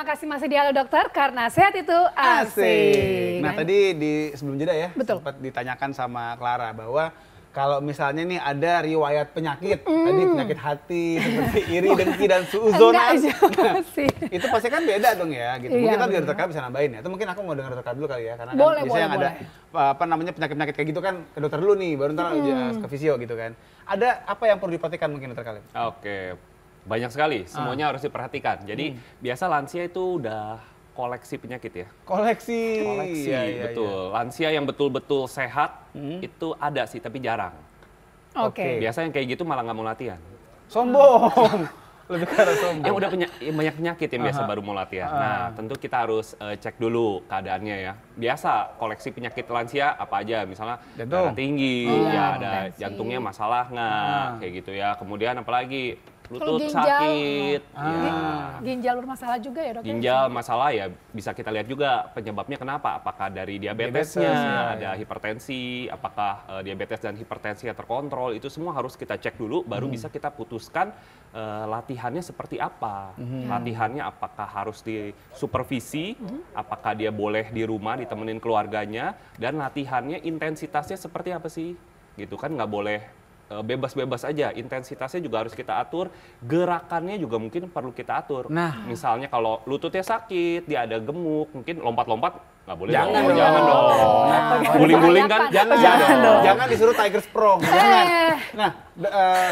Terima kasih masih di Halo Dokter karena sehat itu asik. asik. Nah, tadi di sebelum jeda ya Betul. sempat ditanyakan sama Clara bahwa kalau misalnya nih ada riwayat penyakit, mm. tadi penyakit hati seperti iri, dengki dan suuzon. Nah, itu pasti kan beda dong ya gitu. Iya, mungkin kan dokter bisa nambahin ya. Itu mungkin aku mau dengar dokter dulu kali ya karena kan boleh, kan biasanya yang boleh. ada eh, apa namanya penyakit-penyakit kayak gitu kan ke dokter dulu nih, baru ntar mm. ke fisio gitu kan. Ada apa yang perlu diperhatikan mungkin dokter Oke, okay banyak sekali, ah. semuanya ah. harus diperhatikan. Jadi hmm. biasa lansia itu udah koleksi penyakit ya. Koleksi. Koleksi, ya, ya, betul. Ya. Lansia yang betul-betul sehat hmm. itu ada sih, tapi jarang. Oke. Okay. okay. Biasanya kayak gitu malah nggak mau latihan. Sombong. Lebih karena sombong. Yang udah penyak, yang banyak penyakit yang biasa uh baru mau latihan. Uh Nah, tentu kita harus uh, cek dulu keadaannya ya. Biasa koleksi penyakit lansia apa aja, misalnya darah tinggi, oh, iya. ya ada tensi. jantungnya masalah nggak, kayak gitu ya. Kemudian apalagi lutut ginjal, sakit. Ah. Iya. Ginjal bermasalah juga ya dok? Ya? Ginjal masalah ya bisa kita lihat juga penyebabnya kenapa? Apakah dari diabetesnya, diabetes, ya, ada ya. hipertensi, apakah uh, diabetes dan hipertensi yang terkontrol itu semua harus kita cek dulu, baru hmm. bisa kita putuskan uh, latihannya seperti apa. Hmm. Latihannya apakah harus disupervisi, hmm. apakah dia boleh di rumah ditemenin keluarganya, dan latihannya intensitasnya seperti apa sih? Gitu kan nggak boleh Eh, bebas-bebas aja. Intensitasnya juga harus kita atur, gerakannya juga mungkin perlu kita atur. Nah, misalnya kalau lututnya sakit, dia ada gemuk, mungkin lompat-lompat Gak boleh jangan dong. Jangan dong. guling-guling kan? Jangan, jangan dong. Jangan disuruh Tiger Sprong. Jangan. Eh. Nah,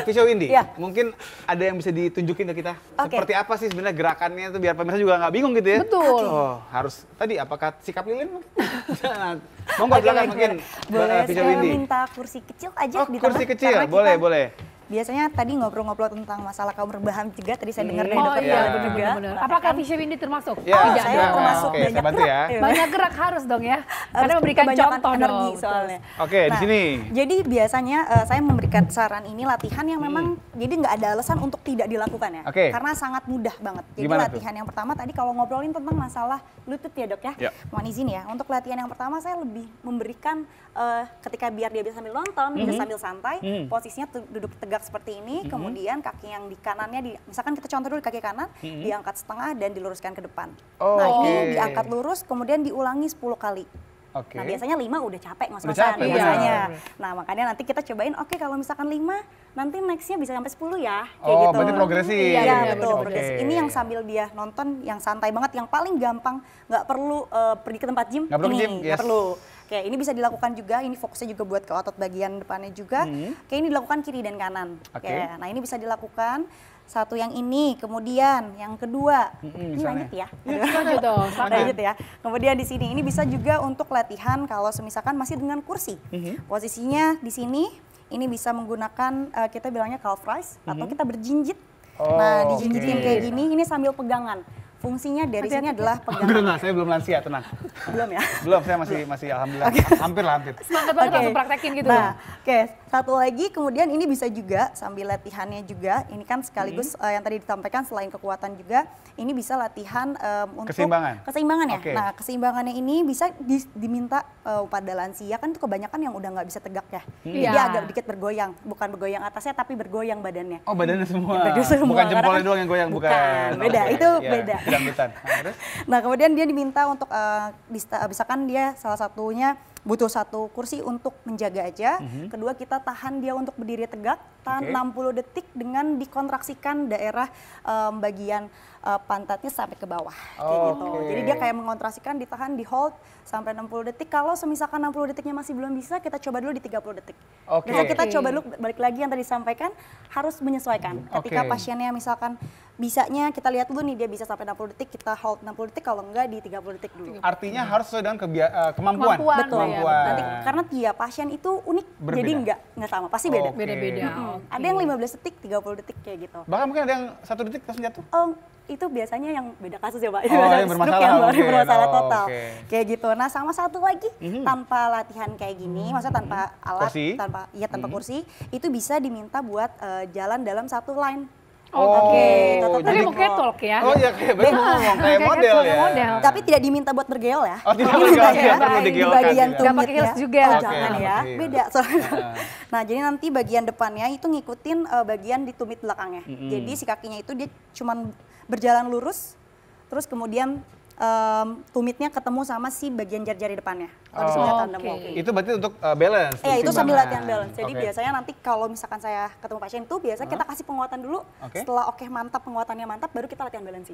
uh, Windy, iya. mungkin ada yang bisa ditunjukin ke kita. Seperti apa sih sebenarnya gerakannya itu biar pemirsa juga nggak bingung gitu ya. Betul. Oh, harus tadi apakah sikap lilin? nah, Monggo okay, silakan mungkin. Boleh eh, Fisha saya Windy. minta kursi kecil aja oh, kursi kecil, boleh, boleh biasanya tadi ngobrol-ngobrol tentang masalah kaum rebahan juga tadi saya hmm. dengar dari oh, dokter iya. juga. Apakah Vision ini termasuk? Ya. Oh, saya saya termasuk okay, banyak gerak. Ya. Iya. Banyak gerak harus dong ya. Karena memberikan contoh energi dong. soalnya. Oke, okay, nah, di sini. Jadi biasanya uh, saya memberikan saran ini latihan yang memang hmm. jadi nggak ada alasan untuk tidak dilakukan ya. Okay. Karena sangat mudah banget. Jadi Gimana latihan tuh? yang pertama tadi kalau ngobrolin tentang masalah lutut ya dok ya. Yep. Ya. Mohon izin ya. Untuk latihan yang pertama saya lebih memberikan uh, ketika biar dia bisa sambil nonton, mm -hmm. bisa sambil santai, mm -hmm. posisinya duduk tegak tegak seperti ini, hmm. kemudian kaki yang di kanannya, di, misalkan kita contoh dulu kaki kanan, hmm. diangkat setengah dan diluruskan ke depan. Nah, oh, nah okay. ini diangkat lurus, kemudian diulangi 10 kali. Okay. Nah biasanya lima udah capek mas ngosan biasanya. Nah makanya nanti kita cobain, oke okay, kalau misalkan lima nanti nextnya bisa sampai 10 ya. Kayak oh gitu. berarti Iya ya, betul okay. progresi. Ini yang sambil dia nonton yang santai banget, yang paling gampang, nggak perlu uh, pergi ke tempat gym. gak perlu gym, yes. perlu. Oke, ini bisa dilakukan juga. Ini fokusnya juga buat ke otot bagian depannya juga. Hmm. Oke, ini dilakukan kiri dan kanan. Oke. Okay. Nah, ini bisa dilakukan satu yang ini, kemudian yang kedua. Hmm, ini lanjut ya. Lanjut ya, dong. lanjut ya. Kemudian di sini ini bisa juga untuk latihan kalau semisalkan masih dengan kursi. Hmm. Posisinya di sini ini bisa menggunakan uh, kita bilangnya calf rise hmm. atau kita berjinjit. Nah, oh, nah, dijinjitin okay. kayak gini ini sambil pegangan. Fungsinya dari sini adalah pegangan. Belum saya belum lansia, tenang. belum ya? Belum, saya masih masih alhamdulillah okay. hampir lah hampir. Semangat banget okay. langsung praktekin gitu. Nah, oke. Okay. Satu lagi kemudian ini bisa juga sambil latihannya juga. Ini kan sekaligus hmm. uh, yang tadi disampaikan selain kekuatan juga, ini bisa latihan um, untuk keseimbangan. Keseimbangan ya. Okay. Nah, keseimbangannya ini bisa di, diminta uh, pada lansia kan itu kebanyakan yang udah nggak bisa tegak ya. Hmm. Dia ya. agak sedikit bergoyang, bukan bergoyang atasnya tapi bergoyang badannya. Oh, badannya semua. Ya, semua. Bukan jempolnya kan doang yang goyang, bukan. bukan. Beda, okay. itu yeah. beda dangdutan. nah kemudian dia diminta untuk uh, misalkan dia salah satunya butuh satu kursi untuk menjaga aja. Mm -hmm. Kedua kita tahan dia untuk berdiri tegak tahan okay. 60 detik dengan dikontraksikan daerah um, bagian uh, pantatnya sampai ke bawah oh, gitu. Okay. Jadi dia kayak mengontraksikan ditahan di hold sampai 60 detik. Kalau semisalkan 60 detiknya masih belum bisa, kita coba dulu di 30 detik. Oke. Okay. kita okay. coba dulu balik lagi yang tadi disampaikan harus menyesuaikan. Hmm, Ketika pasiennya misalkan bisanya kita lihat dulu nih dia bisa sampai 60 detik, kita hold 60 detik kalau enggak di 30 detik dulu. Artinya hmm. harus sesuai dengan kebia- eh, kemampuan. kemampuan. Betul. Ya. Kemampuan. Nanti karena tiap pasien itu unik, Berbeda. jadi enggak enggak sama, pasti beda. Beda-beda. Okay. Hmm. Okay. Ada yang 15 detik, 30 detik kayak gitu. Bahkan mungkin ada yang satu detik langsung jatuh. Um, itu biasanya yang beda kasus ya pak. Oh, yang, bermasalah. Yang okay. bermasalah oh, total. Okay. Kayak gitu. Nah sama satu lagi mm-hmm. tanpa latihan kayak gini, mm-hmm. maksudnya tanpa alat, kursi. tanpa ya tanpa mm-hmm. kursi, itu bisa diminta buat uh, jalan dalam satu line. Oh, oke. Okay. tapi mau ketok ya. Oh iya kayak bener ngomong kayak model ya. Model. Tapi tidak diminta buat bergeol ya. Oh, tidak bergeol tidak ya. Di bagian tumit pakai ya. heels juga. Oh, jangan ya. Beda soalnya. Iya. Nah, jadi nanti bagian depannya itu ngikutin uh, bagian di tumit belakangnya. Mm -hmm. Jadi si kakinya itu dia cuman berjalan lurus, terus kemudian um, tumitnya ketemu sama si bagian jari-jari depannya. Kalau oh, okay. Itu berarti untuk uh, balance. Iya, eh, itu sambil latihan balance. Jadi okay. biasanya nanti kalau misalkan saya ketemu pasien itu biasanya huh? kita kasih penguatan dulu. Okay. Setelah oke okay, mantap penguatannya mantap baru kita latihan balance.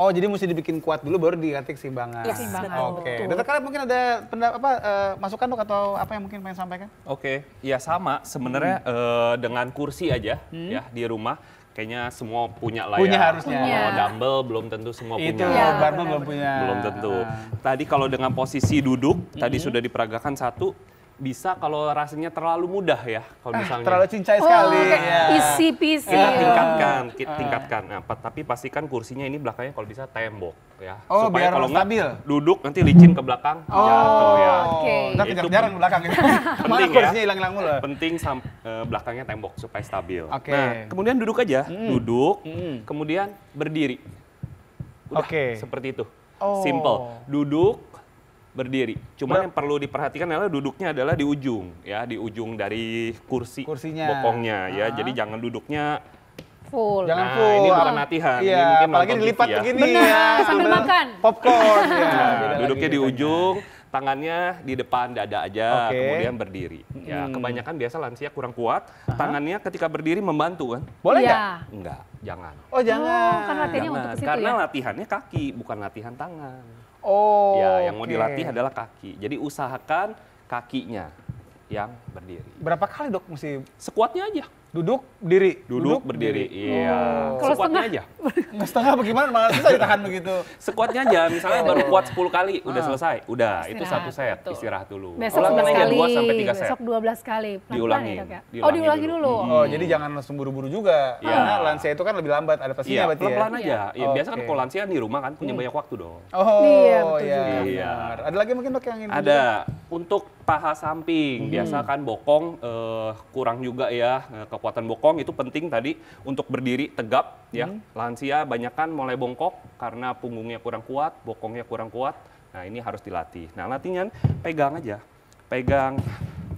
Oh, jadi mesti dibikin kuat dulu baru dilatih keseimbangan. Yes, iya, Oke. Okay. Dokter kalian mungkin ada pendapat apa uh, masukan dok atau apa yang mungkin pengen sampaikan? Oke. Okay. Ya sama sebenarnya hmm. uh, dengan kursi aja hmm. ya di rumah kayaknya semua punya lah punya ya. harusnya. Kalau dumbbell belum tentu semua Itu, punya. Itu, iya, barbel belum iya, punya. Belum tentu. Ah. Tadi kalau dengan posisi duduk, mm -hmm. tadi sudah diperagakan satu, bisa kalau rasanya terlalu mudah ya kalau ah, misalnya terlalu cincai oh, sekali oh, yeah. isi pisi kita tingkatkan ah. tingkatkan nah, tapi pastikan kursinya ini belakangnya kalau bisa tembok ya oh, supaya biar kalau nggak duduk nanti licin ke belakang oh, jatuh ya okay. kita kejar jarang belakang ya. ini mana ya. kursinya hilang ya. hilang mulu penting sam, eh, belakangnya tembok supaya stabil okay. nah kemudian duduk aja hmm. duduk hmm. kemudian berdiri oke okay. seperti itu oh. simple duduk berdiri. Cuma nah. yang perlu diperhatikan adalah duduknya adalah di ujung ya, di ujung dari kursi Kursinya. bokongnya uh -huh. ya. Jadi jangan duduknya full. Jangan nah, full. Ini bukan latihan. Iya, ini mungkin apalagi dilipat ya. begini ya. ya. sambil makan. Popcorn ya. Nah, duduknya di ujung, tangannya di depan dada aja, okay. kemudian berdiri. Ya, hmm. kebanyakan biasa lansia kurang kuat, Aha. tangannya ketika berdiri membantu kan? Boleh iya. nggak? Ya. Enggak, jangan. Oh, jangan. Oh, kan latihannya jangan. untuk Karena ya? latihannya kaki, bukan latihan tangan. Oh. Ya, yang mau dilatih adalah kaki. Jadi usahakan kakinya yang berdiri. Berapa kali dok mesti? Sekuatnya aja. Duduk, berdiri. Duduk, berdiri. Iya. Oh. Kalau setengah aja. Nggak setengah bagaimana? Malah susah ditahan begitu. Sekuatnya aja. Misalnya baru kuat 10 kali, udah ah. selesai. Udah, istirahat, itu satu set. Istirahat dulu. Besok Ulang 11 kali. 2 sampai 3 set. Besok 12 kali. Pelan diulangi. Ya, gitu diulangi. Oh, diulangi dulu. dulu. Oh, jadi jangan langsung buru-buru juga. Ya. Karena lansia itu kan lebih lambat. Ada pastinya iya, ya, berarti pelan -pelan ya? pelan aja. Ya, biasa kan kalau lansia di rumah kan punya hmm. banyak waktu dong. Oh, iya. Iya, iya. Ada lagi mungkin dok yang ingin Ada. Untuk paha samping, hmm. biasa kan bokong eh, kurang juga ya eh, Kekuatan Bokong itu penting tadi untuk berdiri tegap ya. hmm. ya. Lansia banyak kan mulai bongkok karena punggungnya kurang kuat, bokongnya kurang kuat. Nah, ini harus dilatih. Nah, latihan pegang aja. Pegang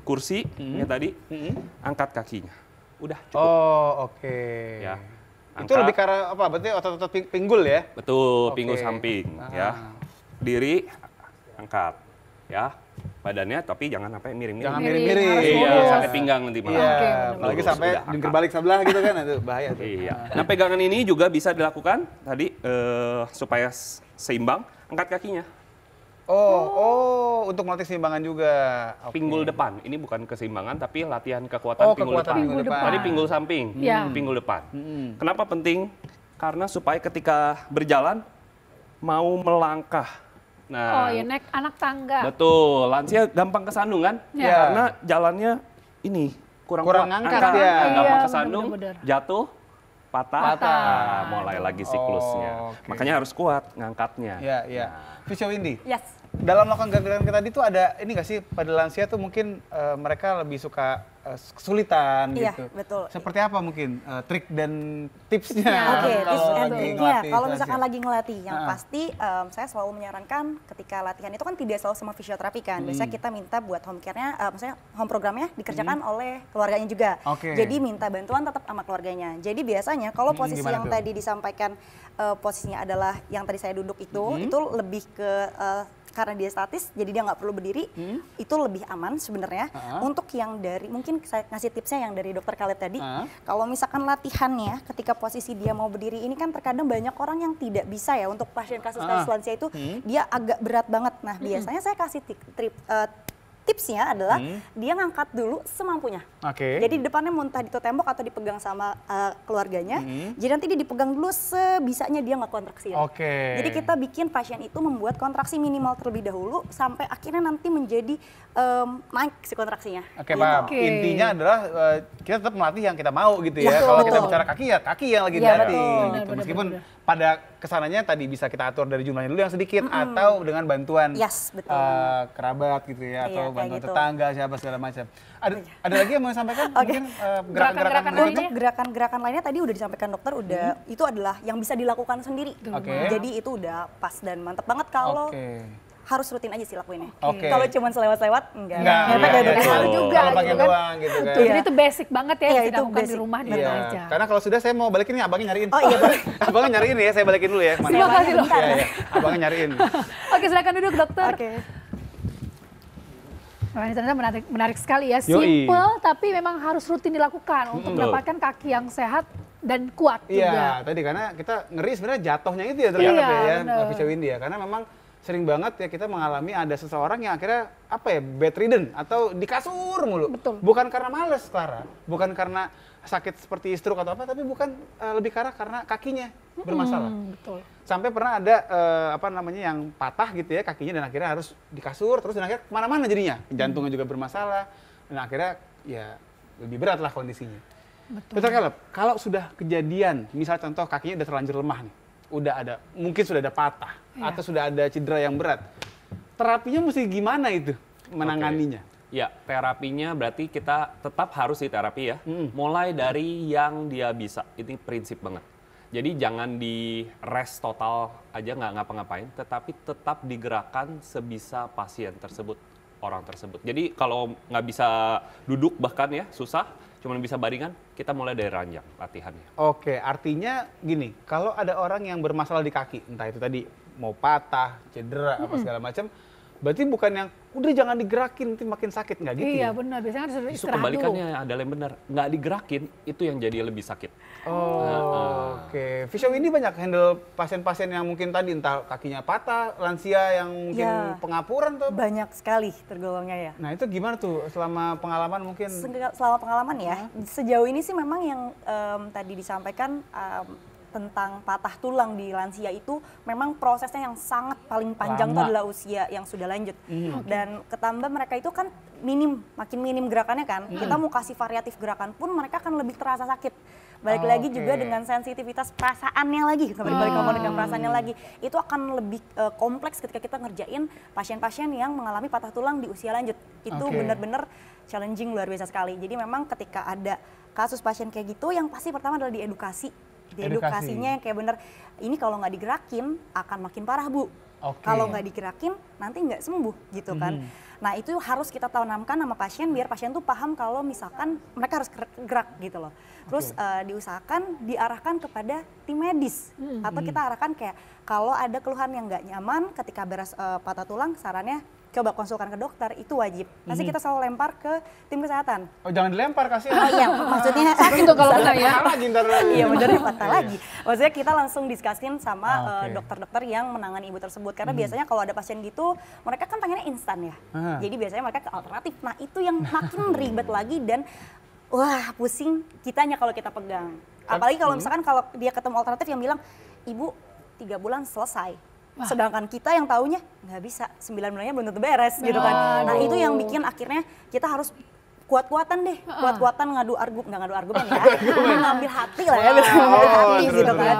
kursi hmm. ya tadi, hmm. angkat kakinya. Udah cukup. Oh, oke. Okay. Ya. Angkat. Itu lebih karena apa? Berarti otot-otot pinggul ya? Betul, okay. pinggul samping ya. ah. ya. Diri angkat ya badannya tapi jangan sampai miring-miring. Jangan miring-miring. Iya, sampai pinggang nanti malah. Iya, okay, apalagi sampai jungkir balik sebelah gitu kan itu bahaya tuh. Iya. Nah, pegangan ini juga bisa dilakukan tadi uh, supaya seimbang, angkat kakinya. Oh, oh, untuk melatih keseimbangan juga. Okay. Pinggul depan, ini bukan keseimbangan tapi latihan kekuatan, oh, pinggul, kekuatan depan. pinggul depan. Tadi pinggul samping, hmm. pinggul depan. Hmm. Kenapa penting? Karena supaya ketika berjalan mau melangkah Nah, oh ya naik anak tangga. Betul, lansia gampang kesandung kan? Ya. Ya, Karena jalannya ini kurang kurang angkat, angkat ya. gampang iya, kesandung, bener -bener. jatuh, patah, patah. Nah, mulai lagi siklusnya. Oh, okay. Makanya harus kuat ngangkatnya. Iya, iya. Nah. Fisio Windy. Yes. Dalam melakukan gerakan tadi tuh ada ini gak sih pada lansia tuh mungkin uh, mereka lebih suka Eh, kesulitan iya, gitu. betul. Seperti apa mungkin uh, trik dan tipsnya? Iya, oke, okay, tips and iya, Kalau misalkan lagi ngelatih, yang uh. pasti um, saya selalu menyarankan ketika latihan itu kan tidak selalu sama fisioterapi kan. Hmm. Biasanya kita minta buat home care-nya, uh, eh, misalnya home programnya dikerjakan hmm. oleh keluarganya juga. Okay. Jadi minta bantuan tetap sama keluarganya. Jadi biasanya kalau hmm, posisi hmm, yang tuh? tadi disampaikan uh, posisinya adalah yang tadi saya duduk itu, hmm. itu lebih ke uh, karena dia statis jadi dia nggak perlu berdiri hmm? itu lebih aman sebenarnya uh-huh. untuk yang dari mungkin saya ngasih tipsnya yang dari dokter Kaleb tadi uh-huh. kalau misalkan latihannya ketika posisi dia mau berdiri ini kan terkadang banyak orang yang tidak bisa ya untuk pasien kasus kasus uh-huh. lansia itu hmm? dia agak berat banget nah hmm. biasanya saya kasih tip, trip, uh, tipsnya adalah hmm. dia ngangkat dulu semampunya. Oke. Okay. Jadi di depannya muntah di tembok atau dipegang sama uh, keluarganya. Hmm. Jadi nanti dia dipegang dulu sebisanya dia nggak kontraksi. Ya. Oke. Okay. Jadi kita bikin pasien itu membuat kontraksi minimal terlebih dahulu sampai akhirnya nanti menjadi um, naik si kontraksinya. Oke, okay, Okay. Intinya adalah uh, kita tetap melatih yang kita mau gitu ya. ya. Kalau kita bicara kaki ya kaki yang lagi ya, dilatih. Gitu. Meskipun pada kesananya tadi bisa kita atur dari jumlahnya dulu yang sedikit mm -hmm. atau dengan bantuan yes, betul. Uh, kerabat gitu ya iya, atau bantuan gitu. tetangga siapa segala macam. Ada, oh, iya. lagi yang mau disampaikan okay. mungkin eh, gerakan-gerakan uh, untuk gerakan-gerakan lainnya tadi udah disampaikan dokter udah mm -hmm. itu adalah yang bisa dilakukan sendiri. Okay. Jadi itu udah pas dan mantep banget kalau okay harus rutin aja sih lakuinnya. Okay. Kalau cuma selewat lewat enggak. Enggak, enggak, ya, enggak, enggak, enggak, juga enggak, enggak, gitu enggak, enggak, kan. Iya. Jadi itu basic banget ya, ya itu basic. di rumah di iya. Nah, aja. Karena kalau sudah saya mau balikin nih abangnya nyariin. Oh iya. abangnya nyariin ya, saya balikin dulu ya. Mana? Terima kasih dok. Iya, iya. Abangnya nyariin. Oke, silakan duduk dokter. Oke. Okay. Nah, ini ternyata menarik, menarik sekali ya. Simple tapi memang harus rutin dilakukan untuk mendapatkan kaki yang sehat dan kuat iya, juga. Iya, tadi karena kita ngeri sebenarnya jatuhnya itu ya ternyata iya, ya, windy ya. Karena memang sering banget ya kita mengalami ada seseorang yang akhirnya apa ya bedridden atau di kasur mulu. Betul. Bukan karena males Clara, bukan karena sakit seperti stroke atau apa, tapi bukan uh, lebih karena karena kakinya bermasalah. betul. Sampai pernah ada uh, apa namanya yang patah gitu ya kakinya dan akhirnya harus di kasur terus dan akhirnya kemana-mana jadinya jantungnya hmm. juga bermasalah dan akhirnya ya lebih berat lah kondisinya. Betul. Betul kalau, kalau sudah kejadian, misal contoh kakinya udah terlanjur lemah nih, udah ada mungkin sudah ada patah, yeah. atau sudah ada cedera yang berat. Terapinya mesti gimana itu menanganinya? Okay. Ya, terapinya berarti kita tetap harus terapi ya. Mm. Mulai dari yang dia bisa, ini prinsip banget. Jadi jangan di rest total aja nggak ngapa-ngapain, tetapi tetap digerakkan sebisa pasien tersebut, orang tersebut. Jadi kalau nggak bisa duduk bahkan ya susah, cuma bisa baringan, kita mulai dari ranjang latihannya. Oke, artinya gini, kalau ada orang yang bermasalah di kaki, entah itu tadi mau patah, cedera hmm. apa segala macam. Berarti bukan yang udah jangan digerakin nanti makin sakit nggak gitu. Iya ya? benar, biasanya harus kan istirahat Justru kembalikannya dulu. adalah yang benar, nggak digerakin itu yang jadi lebih sakit. Oh, nah, ah. oke. Okay. Fisio ini banyak handle pasien-pasien yang mungkin tadi entah kakinya patah, lansia yang mungkin ya, pengapuran tuh. Banyak sekali tergolongnya ya. Nah itu gimana tuh selama pengalaman mungkin? Selama pengalaman ya, sejauh ini sih memang yang um, tadi disampaikan um, tentang patah tulang di lansia itu memang prosesnya yang sangat paling panjang Lama. itu adalah usia yang sudah lanjut. Mm. Dan ketambah mereka itu kan minim, makin minim gerakannya kan. Mm. Kita mau kasih variatif gerakan pun mereka akan lebih terasa sakit. Balik okay. lagi juga dengan sensitivitas perasaannya lagi, kembali balik ngomong dengan perasaannya hmm. lagi. Itu akan lebih uh, kompleks ketika kita ngerjain pasien-pasien yang mengalami patah tulang di usia lanjut. Itu okay. benar-benar challenging luar biasa sekali. Jadi memang ketika ada kasus pasien kayak gitu yang pasti pertama adalah diedukasi edukasinya yang kayak bener ini kalau nggak digerakin akan makin parah bu okay. kalau nggak digerakin nanti nggak sembuh gitu kan hmm. nah itu harus kita tanamkan sama pasien biar pasien tuh paham kalau misalkan mereka harus gerak gitu loh terus okay. uh, eh, diusahakan diarahkan kepada tim medis hmm. atau hmm. kita arahkan kayak kalau ada keluhan yang nggak nyaman ketika beras uh, eh, patah tulang sarannya coba konsulkan ke dokter itu wajib. Pasti hmm. kita selalu lempar ke tim kesehatan. Oh jangan dilempar kasih. Oh, iya maksudnya sakit tuh kalau misalnya. Ya. Lagi ntar Iya benar iya, patah iya. lagi. Maksudnya kita langsung diskusin sama ah, eh, dokter-dokter okay. uh, yang menangani ibu tersebut karena hmm. biasanya kalau ada pasien gitu mereka kan pengennya instan ya. Hmm. Jadi biasanya mereka ke alternatif. Nah itu yang makin ribet lagi dan wah pusing kitanya kalau kita pegang. Apalagi kalau hmm. misalkan kalau dia ketemu alternatif yang bilang ibu tiga bulan selesai Wah. Sedangkan kita yang tahunya nggak bisa, sembilan bulannya belum tentu beres gitu kan. Nah itu yang bikin akhirnya kita harus kuat-kuatan deh, kuat-kuatan ngadu argumen, nggak ngadu argumen ya, ngambil hati lah ya, ngambil hati gitu kan.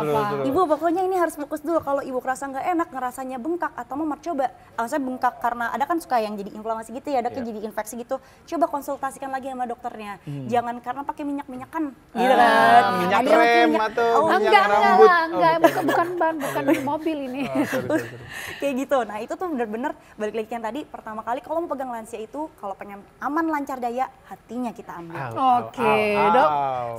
Ibu pokoknya ini harus fokus dulu, kalau ibu kerasa nggak enak, ngerasanya bengkak atau mau mencoba, maksudnya bengkak karena ada kan suka yang jadi inflamasi gitu ya, ada yeah. jadi infeksi gitu, coba konsultasikan lagi sama dokternya, hmm. jangan karena pakai ah, minyak minyakan, gitu kan. Minyak ada rem minyak, atau oh, minyak enggak, rambut. Enggak, enggak, oh. enggak, bukan, bukan ban, bukan mobil ini. Oh, sorry, sorry. Kayak gitu, nah itu tuh bener-bener balik lagi yang tadi, pertama kali kalau mau pegang lansia itu, kalau pengen aman lancar daya, hatinya kita ambil. Oke, okay. dok.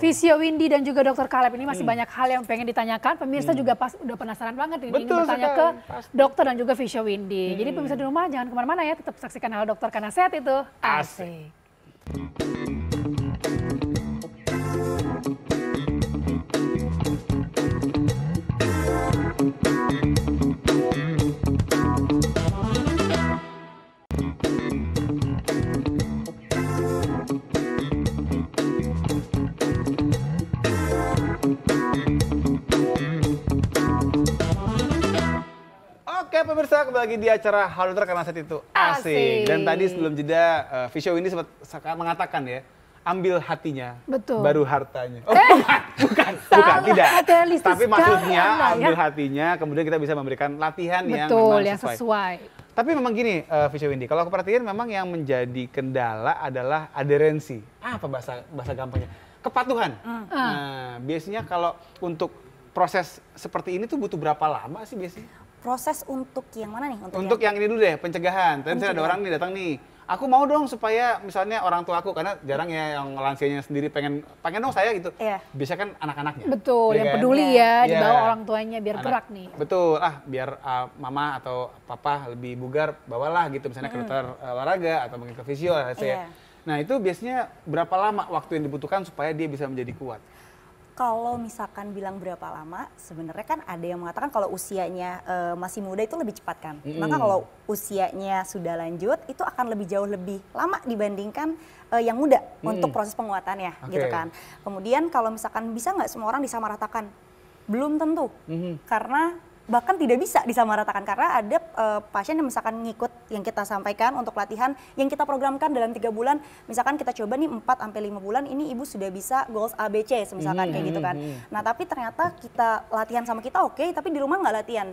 Visio Windy dan juga Dokter Kaleb ini masih hmm. banyak hal yang pengen ditanyakan. Pemirsa hmm. juga pas udah penasaran banget Betul, ingin bertanya sekali. ke dokter dan juga Visio Windy. Hmm. Jadi pemirsa di rumah jangan kemana-mana ya, tetap saksikan hal dokter karena sehat itu asik. Ya, pemirsa kembali lagi di acara Halter karena saat itu asik. Dan tadi sebelum jeda uh, eh, Visio ini sempat mengatakan ya ambil hatinya, Betul. baru hartanya. Eh, oh, eh, bukan, bukan, bukan tidak. Tapi maksudnya ya. ambil ya. hatinya, kemudian kita bisa memberikan latihan Betul, yang memang yang sesuai. sesuai. Tapi memang gini, uh, eh, Visio Windy, kalau aku perhatiin memang yang menjadi kendala adalah aderensi. Apa bahasa bahasa gampangnya? Kepatuhan. Mm. Nah, biasanya kalau untuk proses seperti ini tuh butuh berapa lama sih biasanya? proses untuk yang mana nih? Untuk, untuk yang, yang ini dulu deh, pencegahan. Tadi misalnya ada orang nih datang nih, aku mau dong supaya misalnya orang tua aku karena jarang ya yang lansianya sendiri pengen pengen dong saya gitu. Iya. Biasanya kan anak-anaknya. Betul, ya yang kan? peduli ya yeah. dibawa orang tuanya biar Anak, gerak nih. Betul, ah biar uh, mama atau papa lebih bugar bawalah gitu misalnya hmm. ke dokter eh, olahraga atau mungkin ke fisio saya. Ya. Yeah. Nah, itu biasanya berapa lama waktu yang dibutuhkan supaya dia bisa menjadi kuat? kalau misalkan bilang berapa lama, sebenarnya kan ada yang mengatakan kalau usianya uh, masih muda itu lebih cepat kan. Mm. Maka kalau usianya sudah lanjut itu akan lebih jauh lebih lama dibandingkan uh, yang muda mm. untuk proses penguatannya okay. gitu kan. Kemudian kalau misalkan bisa nggak semua orang disamaratakan? Belum tentu. Mm -hmm. Karena bahkan tidak bisa disamaratakan karena ada uh, pasien yang misalkan ngikut yang kita sampaikan untuk latihan yang kita programkan dalam tiga bulan misalkan kita coba nih 4 sampai lima bulan ini ibu sudah bisa goals ABC misalkan -hmm. kayak gitu hmm, kan hmm. nah tapi ternyata kita latihan sama kita oke okay, tapi di rumah nggak latihan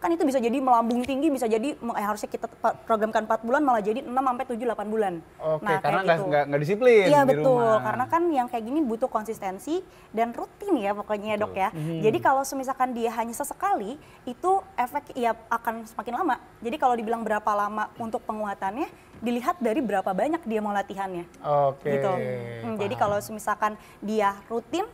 kan itu bisa jadi melambung tinggi bisa jadi eh, harusnya kita programkan 4 bulan malah jadi 6 sampai 7 8 bulan. Oke, nah, karena nggak gitu. nggak disiplin Iya di betul, karena kan yang kayak gini butuh konsistensi dan rutin ya pokoknya betul. Dok ya. Hmm. Jadi kalau misalkan dia hanya sesekali itu efek ya akan semakin lama. Jadi kalau dibilang berapa lama untuk penguatannya dilihat dari berapa banyak dia mau latihannya. Oke. Gitu. Hmm, jadi kalau misalkan dia rutin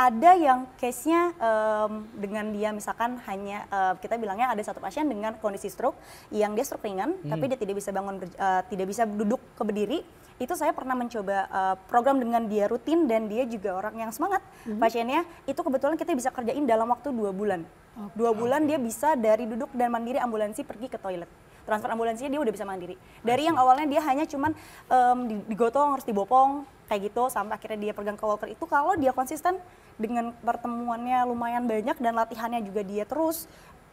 ada yang case-nya um, dengan dia misalkan hanya uh, kita bilangnya ada satu pasien dengan kondisi stroke yang dia stroke ringan hmm. tapi dia tidak bisa bangun uh, tidak bisa duduk ke berdiri itu saya pernah mencoba uh, program dengan dia rutin dan dia juga orang yang semangat hmm. pasiennya itu kebetulan kita bisa kerjain dalam waktu dua bulan okay. dua bulan dia bisa dari duduk dan mandiri ambulansi pergi ke toilet transfer ambulansinya dia udah bisa mandiri. Dari yang awalnya dia hanya cuman um, digotong harus dibopong kayak gitu sampai akhirnya dia pegang ke Walter itu kalau dia konsisten dengan pertemuannya lumayan banyak dan latihannya juga dia terus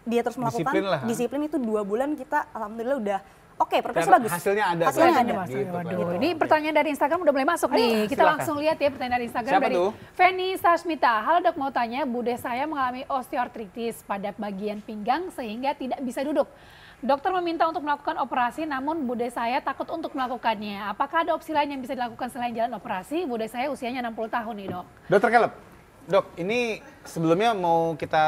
dia terus melakukan disiplin, lah, kan? disiplin itu dua bulan kita alhamdulillah udah Oke, okay, progresnya bagus. Hasilnya ada. Hasilnya ada. Masuk. Ya, gitu, Waduh, gitu. ini pertanyaan dari Instagram udah mulai masuk Ayo, nih. Kita langsung lihat ya pertanyaan dari Instagram Siapa dari tuh? Feni Sasmita. Halo dok, mau tanya, bude saya mengalami osteoartritis pada bagian pinggang sehingga tidak bisa duduk. Dokter meminta untuk melakukan operasi, namun bude saya takut untuk melakukannya. Apakah ada opsi lain yang bisa dilakukan selain jalan operasi? Bude saya usianya 60 tahun nih dok. Dokter Caleb, dok ini sebelumnya mau kita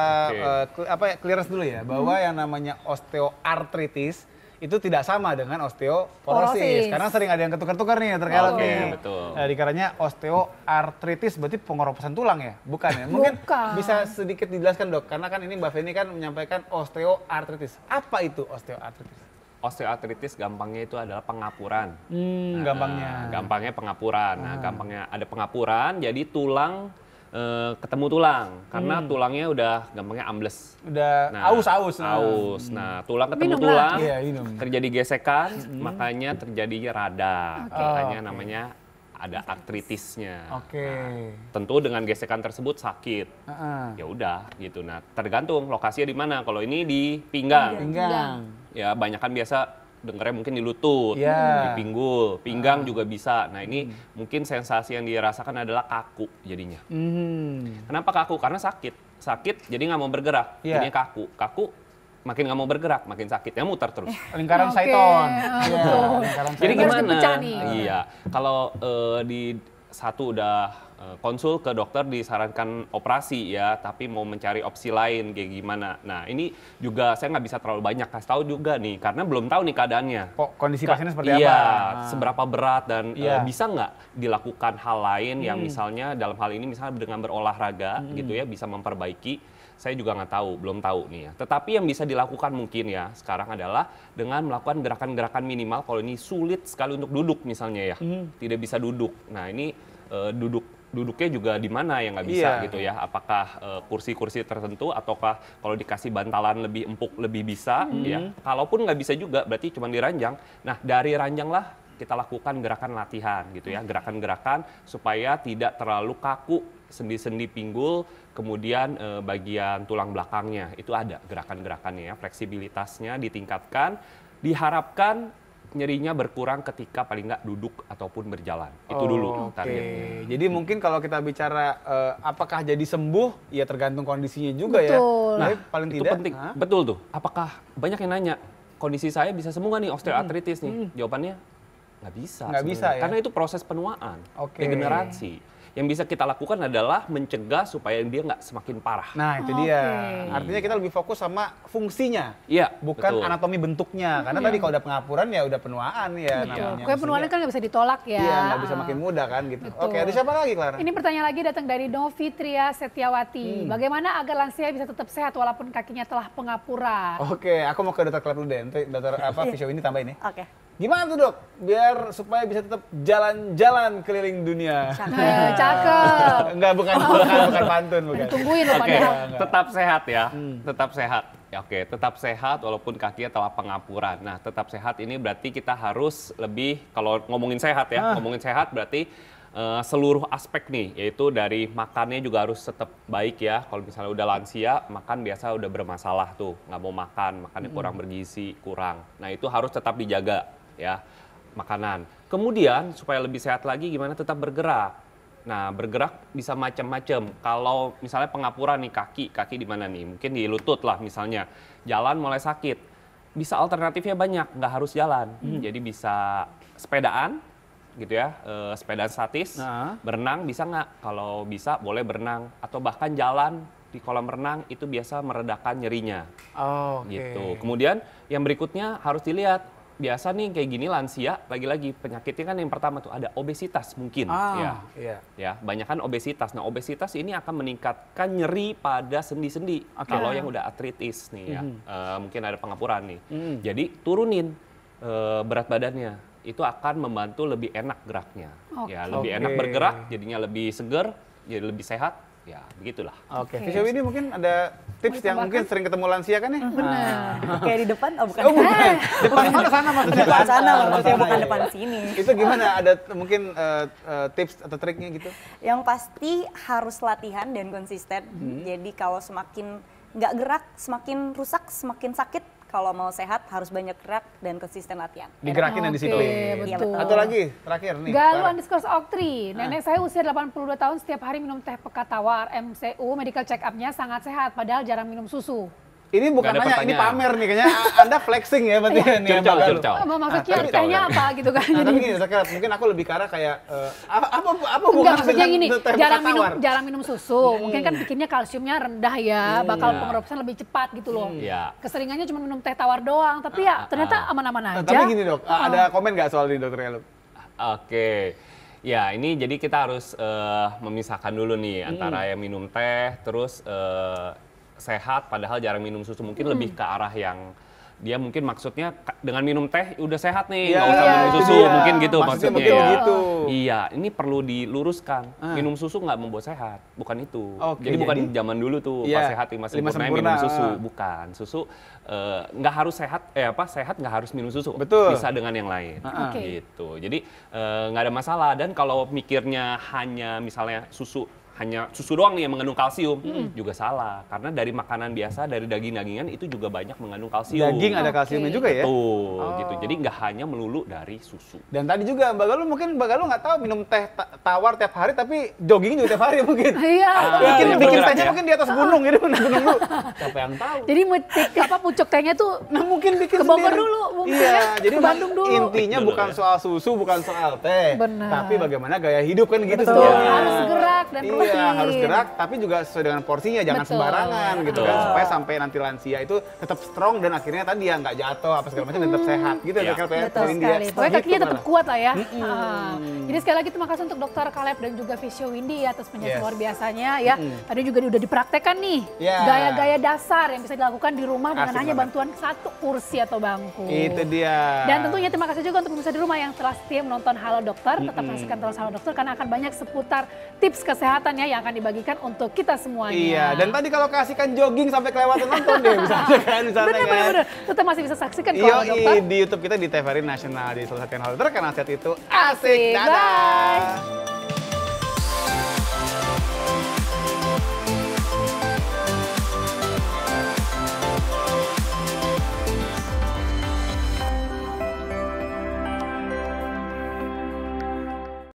okay. uh, eh, apa ya, clearance dulu ya, bahwa hmm. yang namanya osteoartritis itu tidak sama dengan osteoporosis. Karena sering ada yang ketukar-tukar nih terkait okay, nih. Iya, betul. Nah, dikarenanya osteoartritis berarti pengeroposan tulang ya? Bukan ya? Mungkin Bukan. bisa sedikit dijelaskan dok, karena kan ini Mbak Feni kan menyampaikan osteoartritis. Apa itu osteoartritis? osteoartritis gampangnya itu adalah pengapuran. Hmm, nah, gampangnya. Gampangnya pengapuran. Nah, ah. gampangnya ada pengapuran, jadi tulang Eh, ketemu tulang karena hmm. tulangnya udah gampangnya ambles. Udah nah, aus aus. Nah. Aus. Nah, hmm. tulang ketemu minum tulang lah. Iya, terjadi gesekan, hmm. makanya terjadi rada. Okay. Makanya oh, okay. namanya ada artritisnya. Oke. Okay. Nah, tentu dengan gesekan tersebut sakit. Uh-uh. Ya udah gitu. Nah, tergantung lokasinya di mana. Kalau ini di pinggang. Pinggang. Ya, banyak kan biasa dengarnya mungkin di lutut, yeah. di pinggul, pinggang uh. juga bisa. Nah ini hmm. mungkin sensasi yang dirasakan adalah kaku jadinya. Hmm. Kenapa kaku? Karena sakit, sakit jadi nggak mau bergerak, yeah. jadinya kaku, kaku makin nggak mau bergerak, makin sakit, ya muter terus. Eh, lingkaran okay. saiton. Yeah. Lingkaran Jadi gimana? Iya, kalau uh, di satu udah eh, konsul ke dokter disarankan operasi ya, tapi mau mencari opsi lain kayak gimana. Nah ini juga saya nggak bisa terlalu banyak kasih tahu juga nih, karena belum tahu nih keadaannya. Kondisi pasiennya seperti iya, apa? Iya, seberapa berat dan eh, iya. uh, bisa nggak dilakukan hal lain hmm. yang misalnya dalam hal ini misalnya dengan berolahraga hmm. gitu ya bisa memperbaiki saya juga nggak tahu, belum tahu nih ya. Tetapi yang bisa dilakukan mungkin ya sekarang adalah dengan melakukan gerakan-gerakan minimal kalau ini sulit sekali untuk duduk misalnya ya, hmm. tidak bisa duduk. Nah ini uh, duduk duduknya juga di mana yang nggak bisa yeah. gitu ya apakah eh, kursi-kursi uh, tertentu ataukah kalau dikasih bantalan lebih empuk lebih bisa Hmm. ya kalaupun nggak bisa juga berarti cuma di nah dari ranjang lah kita lakukan gerakan latihan gitu ya gerakan-gerakan supaya tidak terlalu kaku sendi-sendi pinggul, kemudian e, bagian tulang belakangnya itu ada gerakan-gerakannya ya, fleksibilitasnya ditingkatkan, diharapkan nyerinya berkurang ketika paling nggak duduk ataupun berjalan. Itu oh, dulu okay. targetnya. Jadi hmm. mungkin kalau kita bicara e, apakah jadi sembuh, ya tergantung kondisinya juga ya. betul. ya. Nah, paling itu tidak. penting. Hah? Betul tuh. Apakah banyak yang nanya, kondisi saya bisa sembuh nggak nih osteoartritis hmm. nih? Hmm. Jawabannya nggak bisa. Nggak bisa ya. Karena itu proses penuaan, okay. degenerasi yang bisa kita lakukan adalah mencegah supaya dia nggak semakin parah. Nah itu dia. Okay. Artinya kita lebih fokus sama fungsinya, ya, bukan betul. anatomi bentuknya. Karena ya. tadi iya. kalau udah pengapuran ya udah penuaan ya. Kue penuaan kan nggak bisa ditolak ya. Iya nggak bisa makin mudah kan gitu. Betul. Oke ada siapa lagi Clara? Ini pertanyaan lagi datang dari Novitria Setiawati. Hmm. Bagaimana agar lansia bisa tetap sehat walaupun kakinya telah pengapuran? Oke aku mau ke dokter Clara dulu deh. Nanti dokter apa Fisio ini tambah ini. Ya. Oke. Okay. Gimana tuh dok? Biar supaya bisa tetap jalan-jalan keliling dunia. Cakep. Eh, cakep. Enggak, bukan, bukan, bukan oh. pantun. Bukan. Tungguin loh okay. padahal. Tetap sehat ya, hmm. tetap sehat. Ya, Oke, okay. tetap sehat walaupun kakinya atau pengapuran. Nah, tetap sehat ini berarti kita harus lebih, kalau ngomongin sehat ya, ah. ngomongin sehat berarti uh, seluruh aspek nih, yaitu dari makannya juga harus tetap baik ya. Kalau misalnya udah lansia, makan biasa udah bermasalah tuh, nggak mau makan, makannya hmm. kurang bergizi, kurang. Nah itu harus tetap dijaga ya makanan. Kemudian supaya lebih sehat lagi gimana tetap bergerak. Nah, bergerak bisa macam-macam. Kalau misalnya pengapuran nih kaki, kaki di mana nih? Mungkin di lutut lah misalnya. Jalan mulai sakit. Bisa alternatifnya banyak, nggak harus jalan. Hmm. Jadi bisa sepedaan, gitu ya, e, sepedaan statis. Nah. Berenang bisa nggak? Kalau bisa boleh berenang. Atau bahkan jalan di kolam renang itu biasa meredakan nyerinya. Oh, okay. Gitu. Kemudian yang berikutnya harus dilihat biasa nih kayak gini lansia lagi-lagi penyakitnya kan yang pertama tuh ada obesitas mungkin ah, ya iya. ya banyak kan obesitas nah obesitas ini akan meningkatkan nyeri pada sendi-sendi okay. kalau yang udah artritis nih ya mm -hmm. uh, mungkin ada pengapuran nih mm jadi turunin uh, berat badannya itu akan membantu lebih enak geraknya ya, okay. ya lebih okay. enak bergerak jadinya lebih seger jadi lebih sehat ya begitulah. Oke. Okay. Okay. ini mungkin ada tips yang mungkin sering ketemu lansia kan ya? Benar. Ah. Kayak di depan, oh bukan. Oh, bukan. Eh. Depan mana sana maksudnya? Depan sana maksudnya bukan iya, iya. depan sini. Itu gimana? Ada mungkin uh, uh, tips atau triknya gitu? Yang pasti harus latihan dan konsisten. Hmm. Jadi kalau semakin nggak gerak, semakin rusak, semakin sakit, kalau mau sehat harus banyak gerak dan konsisten latihan. Digerakin dan okay, di situ. Iya, betul. Atau lagi terakhir nih. Galuh underscore Oktri. Nenek saya usia 82 tahun setiap hari minum teh pekat tawar. MCU medical check up-nya sangat sehat padahal jarang minum susu. Ini bukan nanya, ini pamer nih kayaknya. Anda flexing ya berarti iya, ya, nih. Curcol, curcol. Oh, maksudnya nah, tanya apa gitu kan. Nah, tapi gini, Zakirat, mungkin aku lebih karena kayak uh, apa apa apa Enggak, bukan maksudnya gini, jarang minum jarang minum susu. Hmm. Mungkin kan bikinnya kalsiumnya rendah ya, hmm. bakal ya. pengeroposan lebih cepat gitu loh. Hmm. ya. Keseringannya cuma minum teh tawar doang, tapi ya ah, ah, ternyata ah. aman-aman nah, aja. Tapi gini, Dok, ada komen nggak soal ini, Dokter Elup? Oke. Ya, ini jadi kita harus uh, memisahkan dulu nih hmm. antara yang minum teh terus uh, sehat padahal jarang minum susu mungkin hmm. lebih ke arah yang dia mungkin maksudnya dengan minum teh ya udah sehat nih iya, nggak yeah, usah yeah, minum iya, susu yeah. mungkin gitu maksudnya, maksudnya ya. gitu. iya ini perlu diluruskan hmm. minum susu nggak membuat sehat bukan itu okay, jadi, jadi bukan zaman dulu tuh yeah, pas sehat lima sempurna, sempurna minum susu ah. bukan susu eh, nggak uh, harus sehat eh apa sehat nggak harus minum susu Betul. bisa dengan yang lain ah, okay. gitu jadi eh, nggak uh, ada masalah dan kalau mikirnya hanya misalnya susu hanya susu doang nih yang mengandung kalsium hmm. hmm. juga salah karena dari makanan biasa dari daging-dagingan itu juga banyak mengandung kalsium daging ada kalsiumnya juga ya tuh gitu. oh. gitu jadi nggak hanya melulu dari susu dan tadi juga mbak Galuh mungkin mbak Galuh nggak tahu minum teh tawar tiap hari tapi jogging juga tiap hari mungkin iya ah, iya, bikin ya, bikin tehnya ya. mungkin di atas gunung gitu gunung dulu siapa yang tahu jadi metik apa pucuk tehnya tuh nah mungkin bikin ke Bogor dulu mungkin iya, jadi ke Bandung dulu intinya bukan ya. soal susu bukan soal teh Benar. tapi bagaimana gaya hidup kan gitu Betul. Ya. harus gerak dan iya. Iya, harus gerak tapi juga sesuai dengan porsinya, jangan Betul. sembarangan gitu kan supaya sampai nanti lansia itu tetap strong dan akhirnya tadi ya nggak jatuh apa segala macam hmm. tetap sehat gitu ya. kalau ya. Betul sekali. Pokoknya gitu, kakinya tetap kuat lah ya. Hmm. Uh, jadi sekali lagi terima kasih untuk Dokter Kaleb dan juga Visio Windy ya atas penjelasan yes. luar biasanya ya. Hmm. Tadi juga udah dipraktekkan nih iya. gaya-gaya yeah. dasar yang bisa dilakukan di rumah dengan Asik hanya banget. bantuan satu kursi atau bangku. Itu dia. Dan tentunya terima kasih juga untuk pemirsa di rumah yang telah setia menonton Halo Dokter. Tetap menyaksikan terus Halo Dokter karena akan banyak seputar tips kesehatan uangnya yang akan dibagikan untuk kita semuanya. Iya, dan tadi kalau kasihkan jogging sampai kelewatan nonton deh misalnya kan, di sana. kan. Bener, bener. Tetap masih bisa saksikan Yo, kalau dokter. di YouTube kita di TVRI Nasional, di salah satu channel hal terkenal saat itu. Asik, Asik dadah! Bye.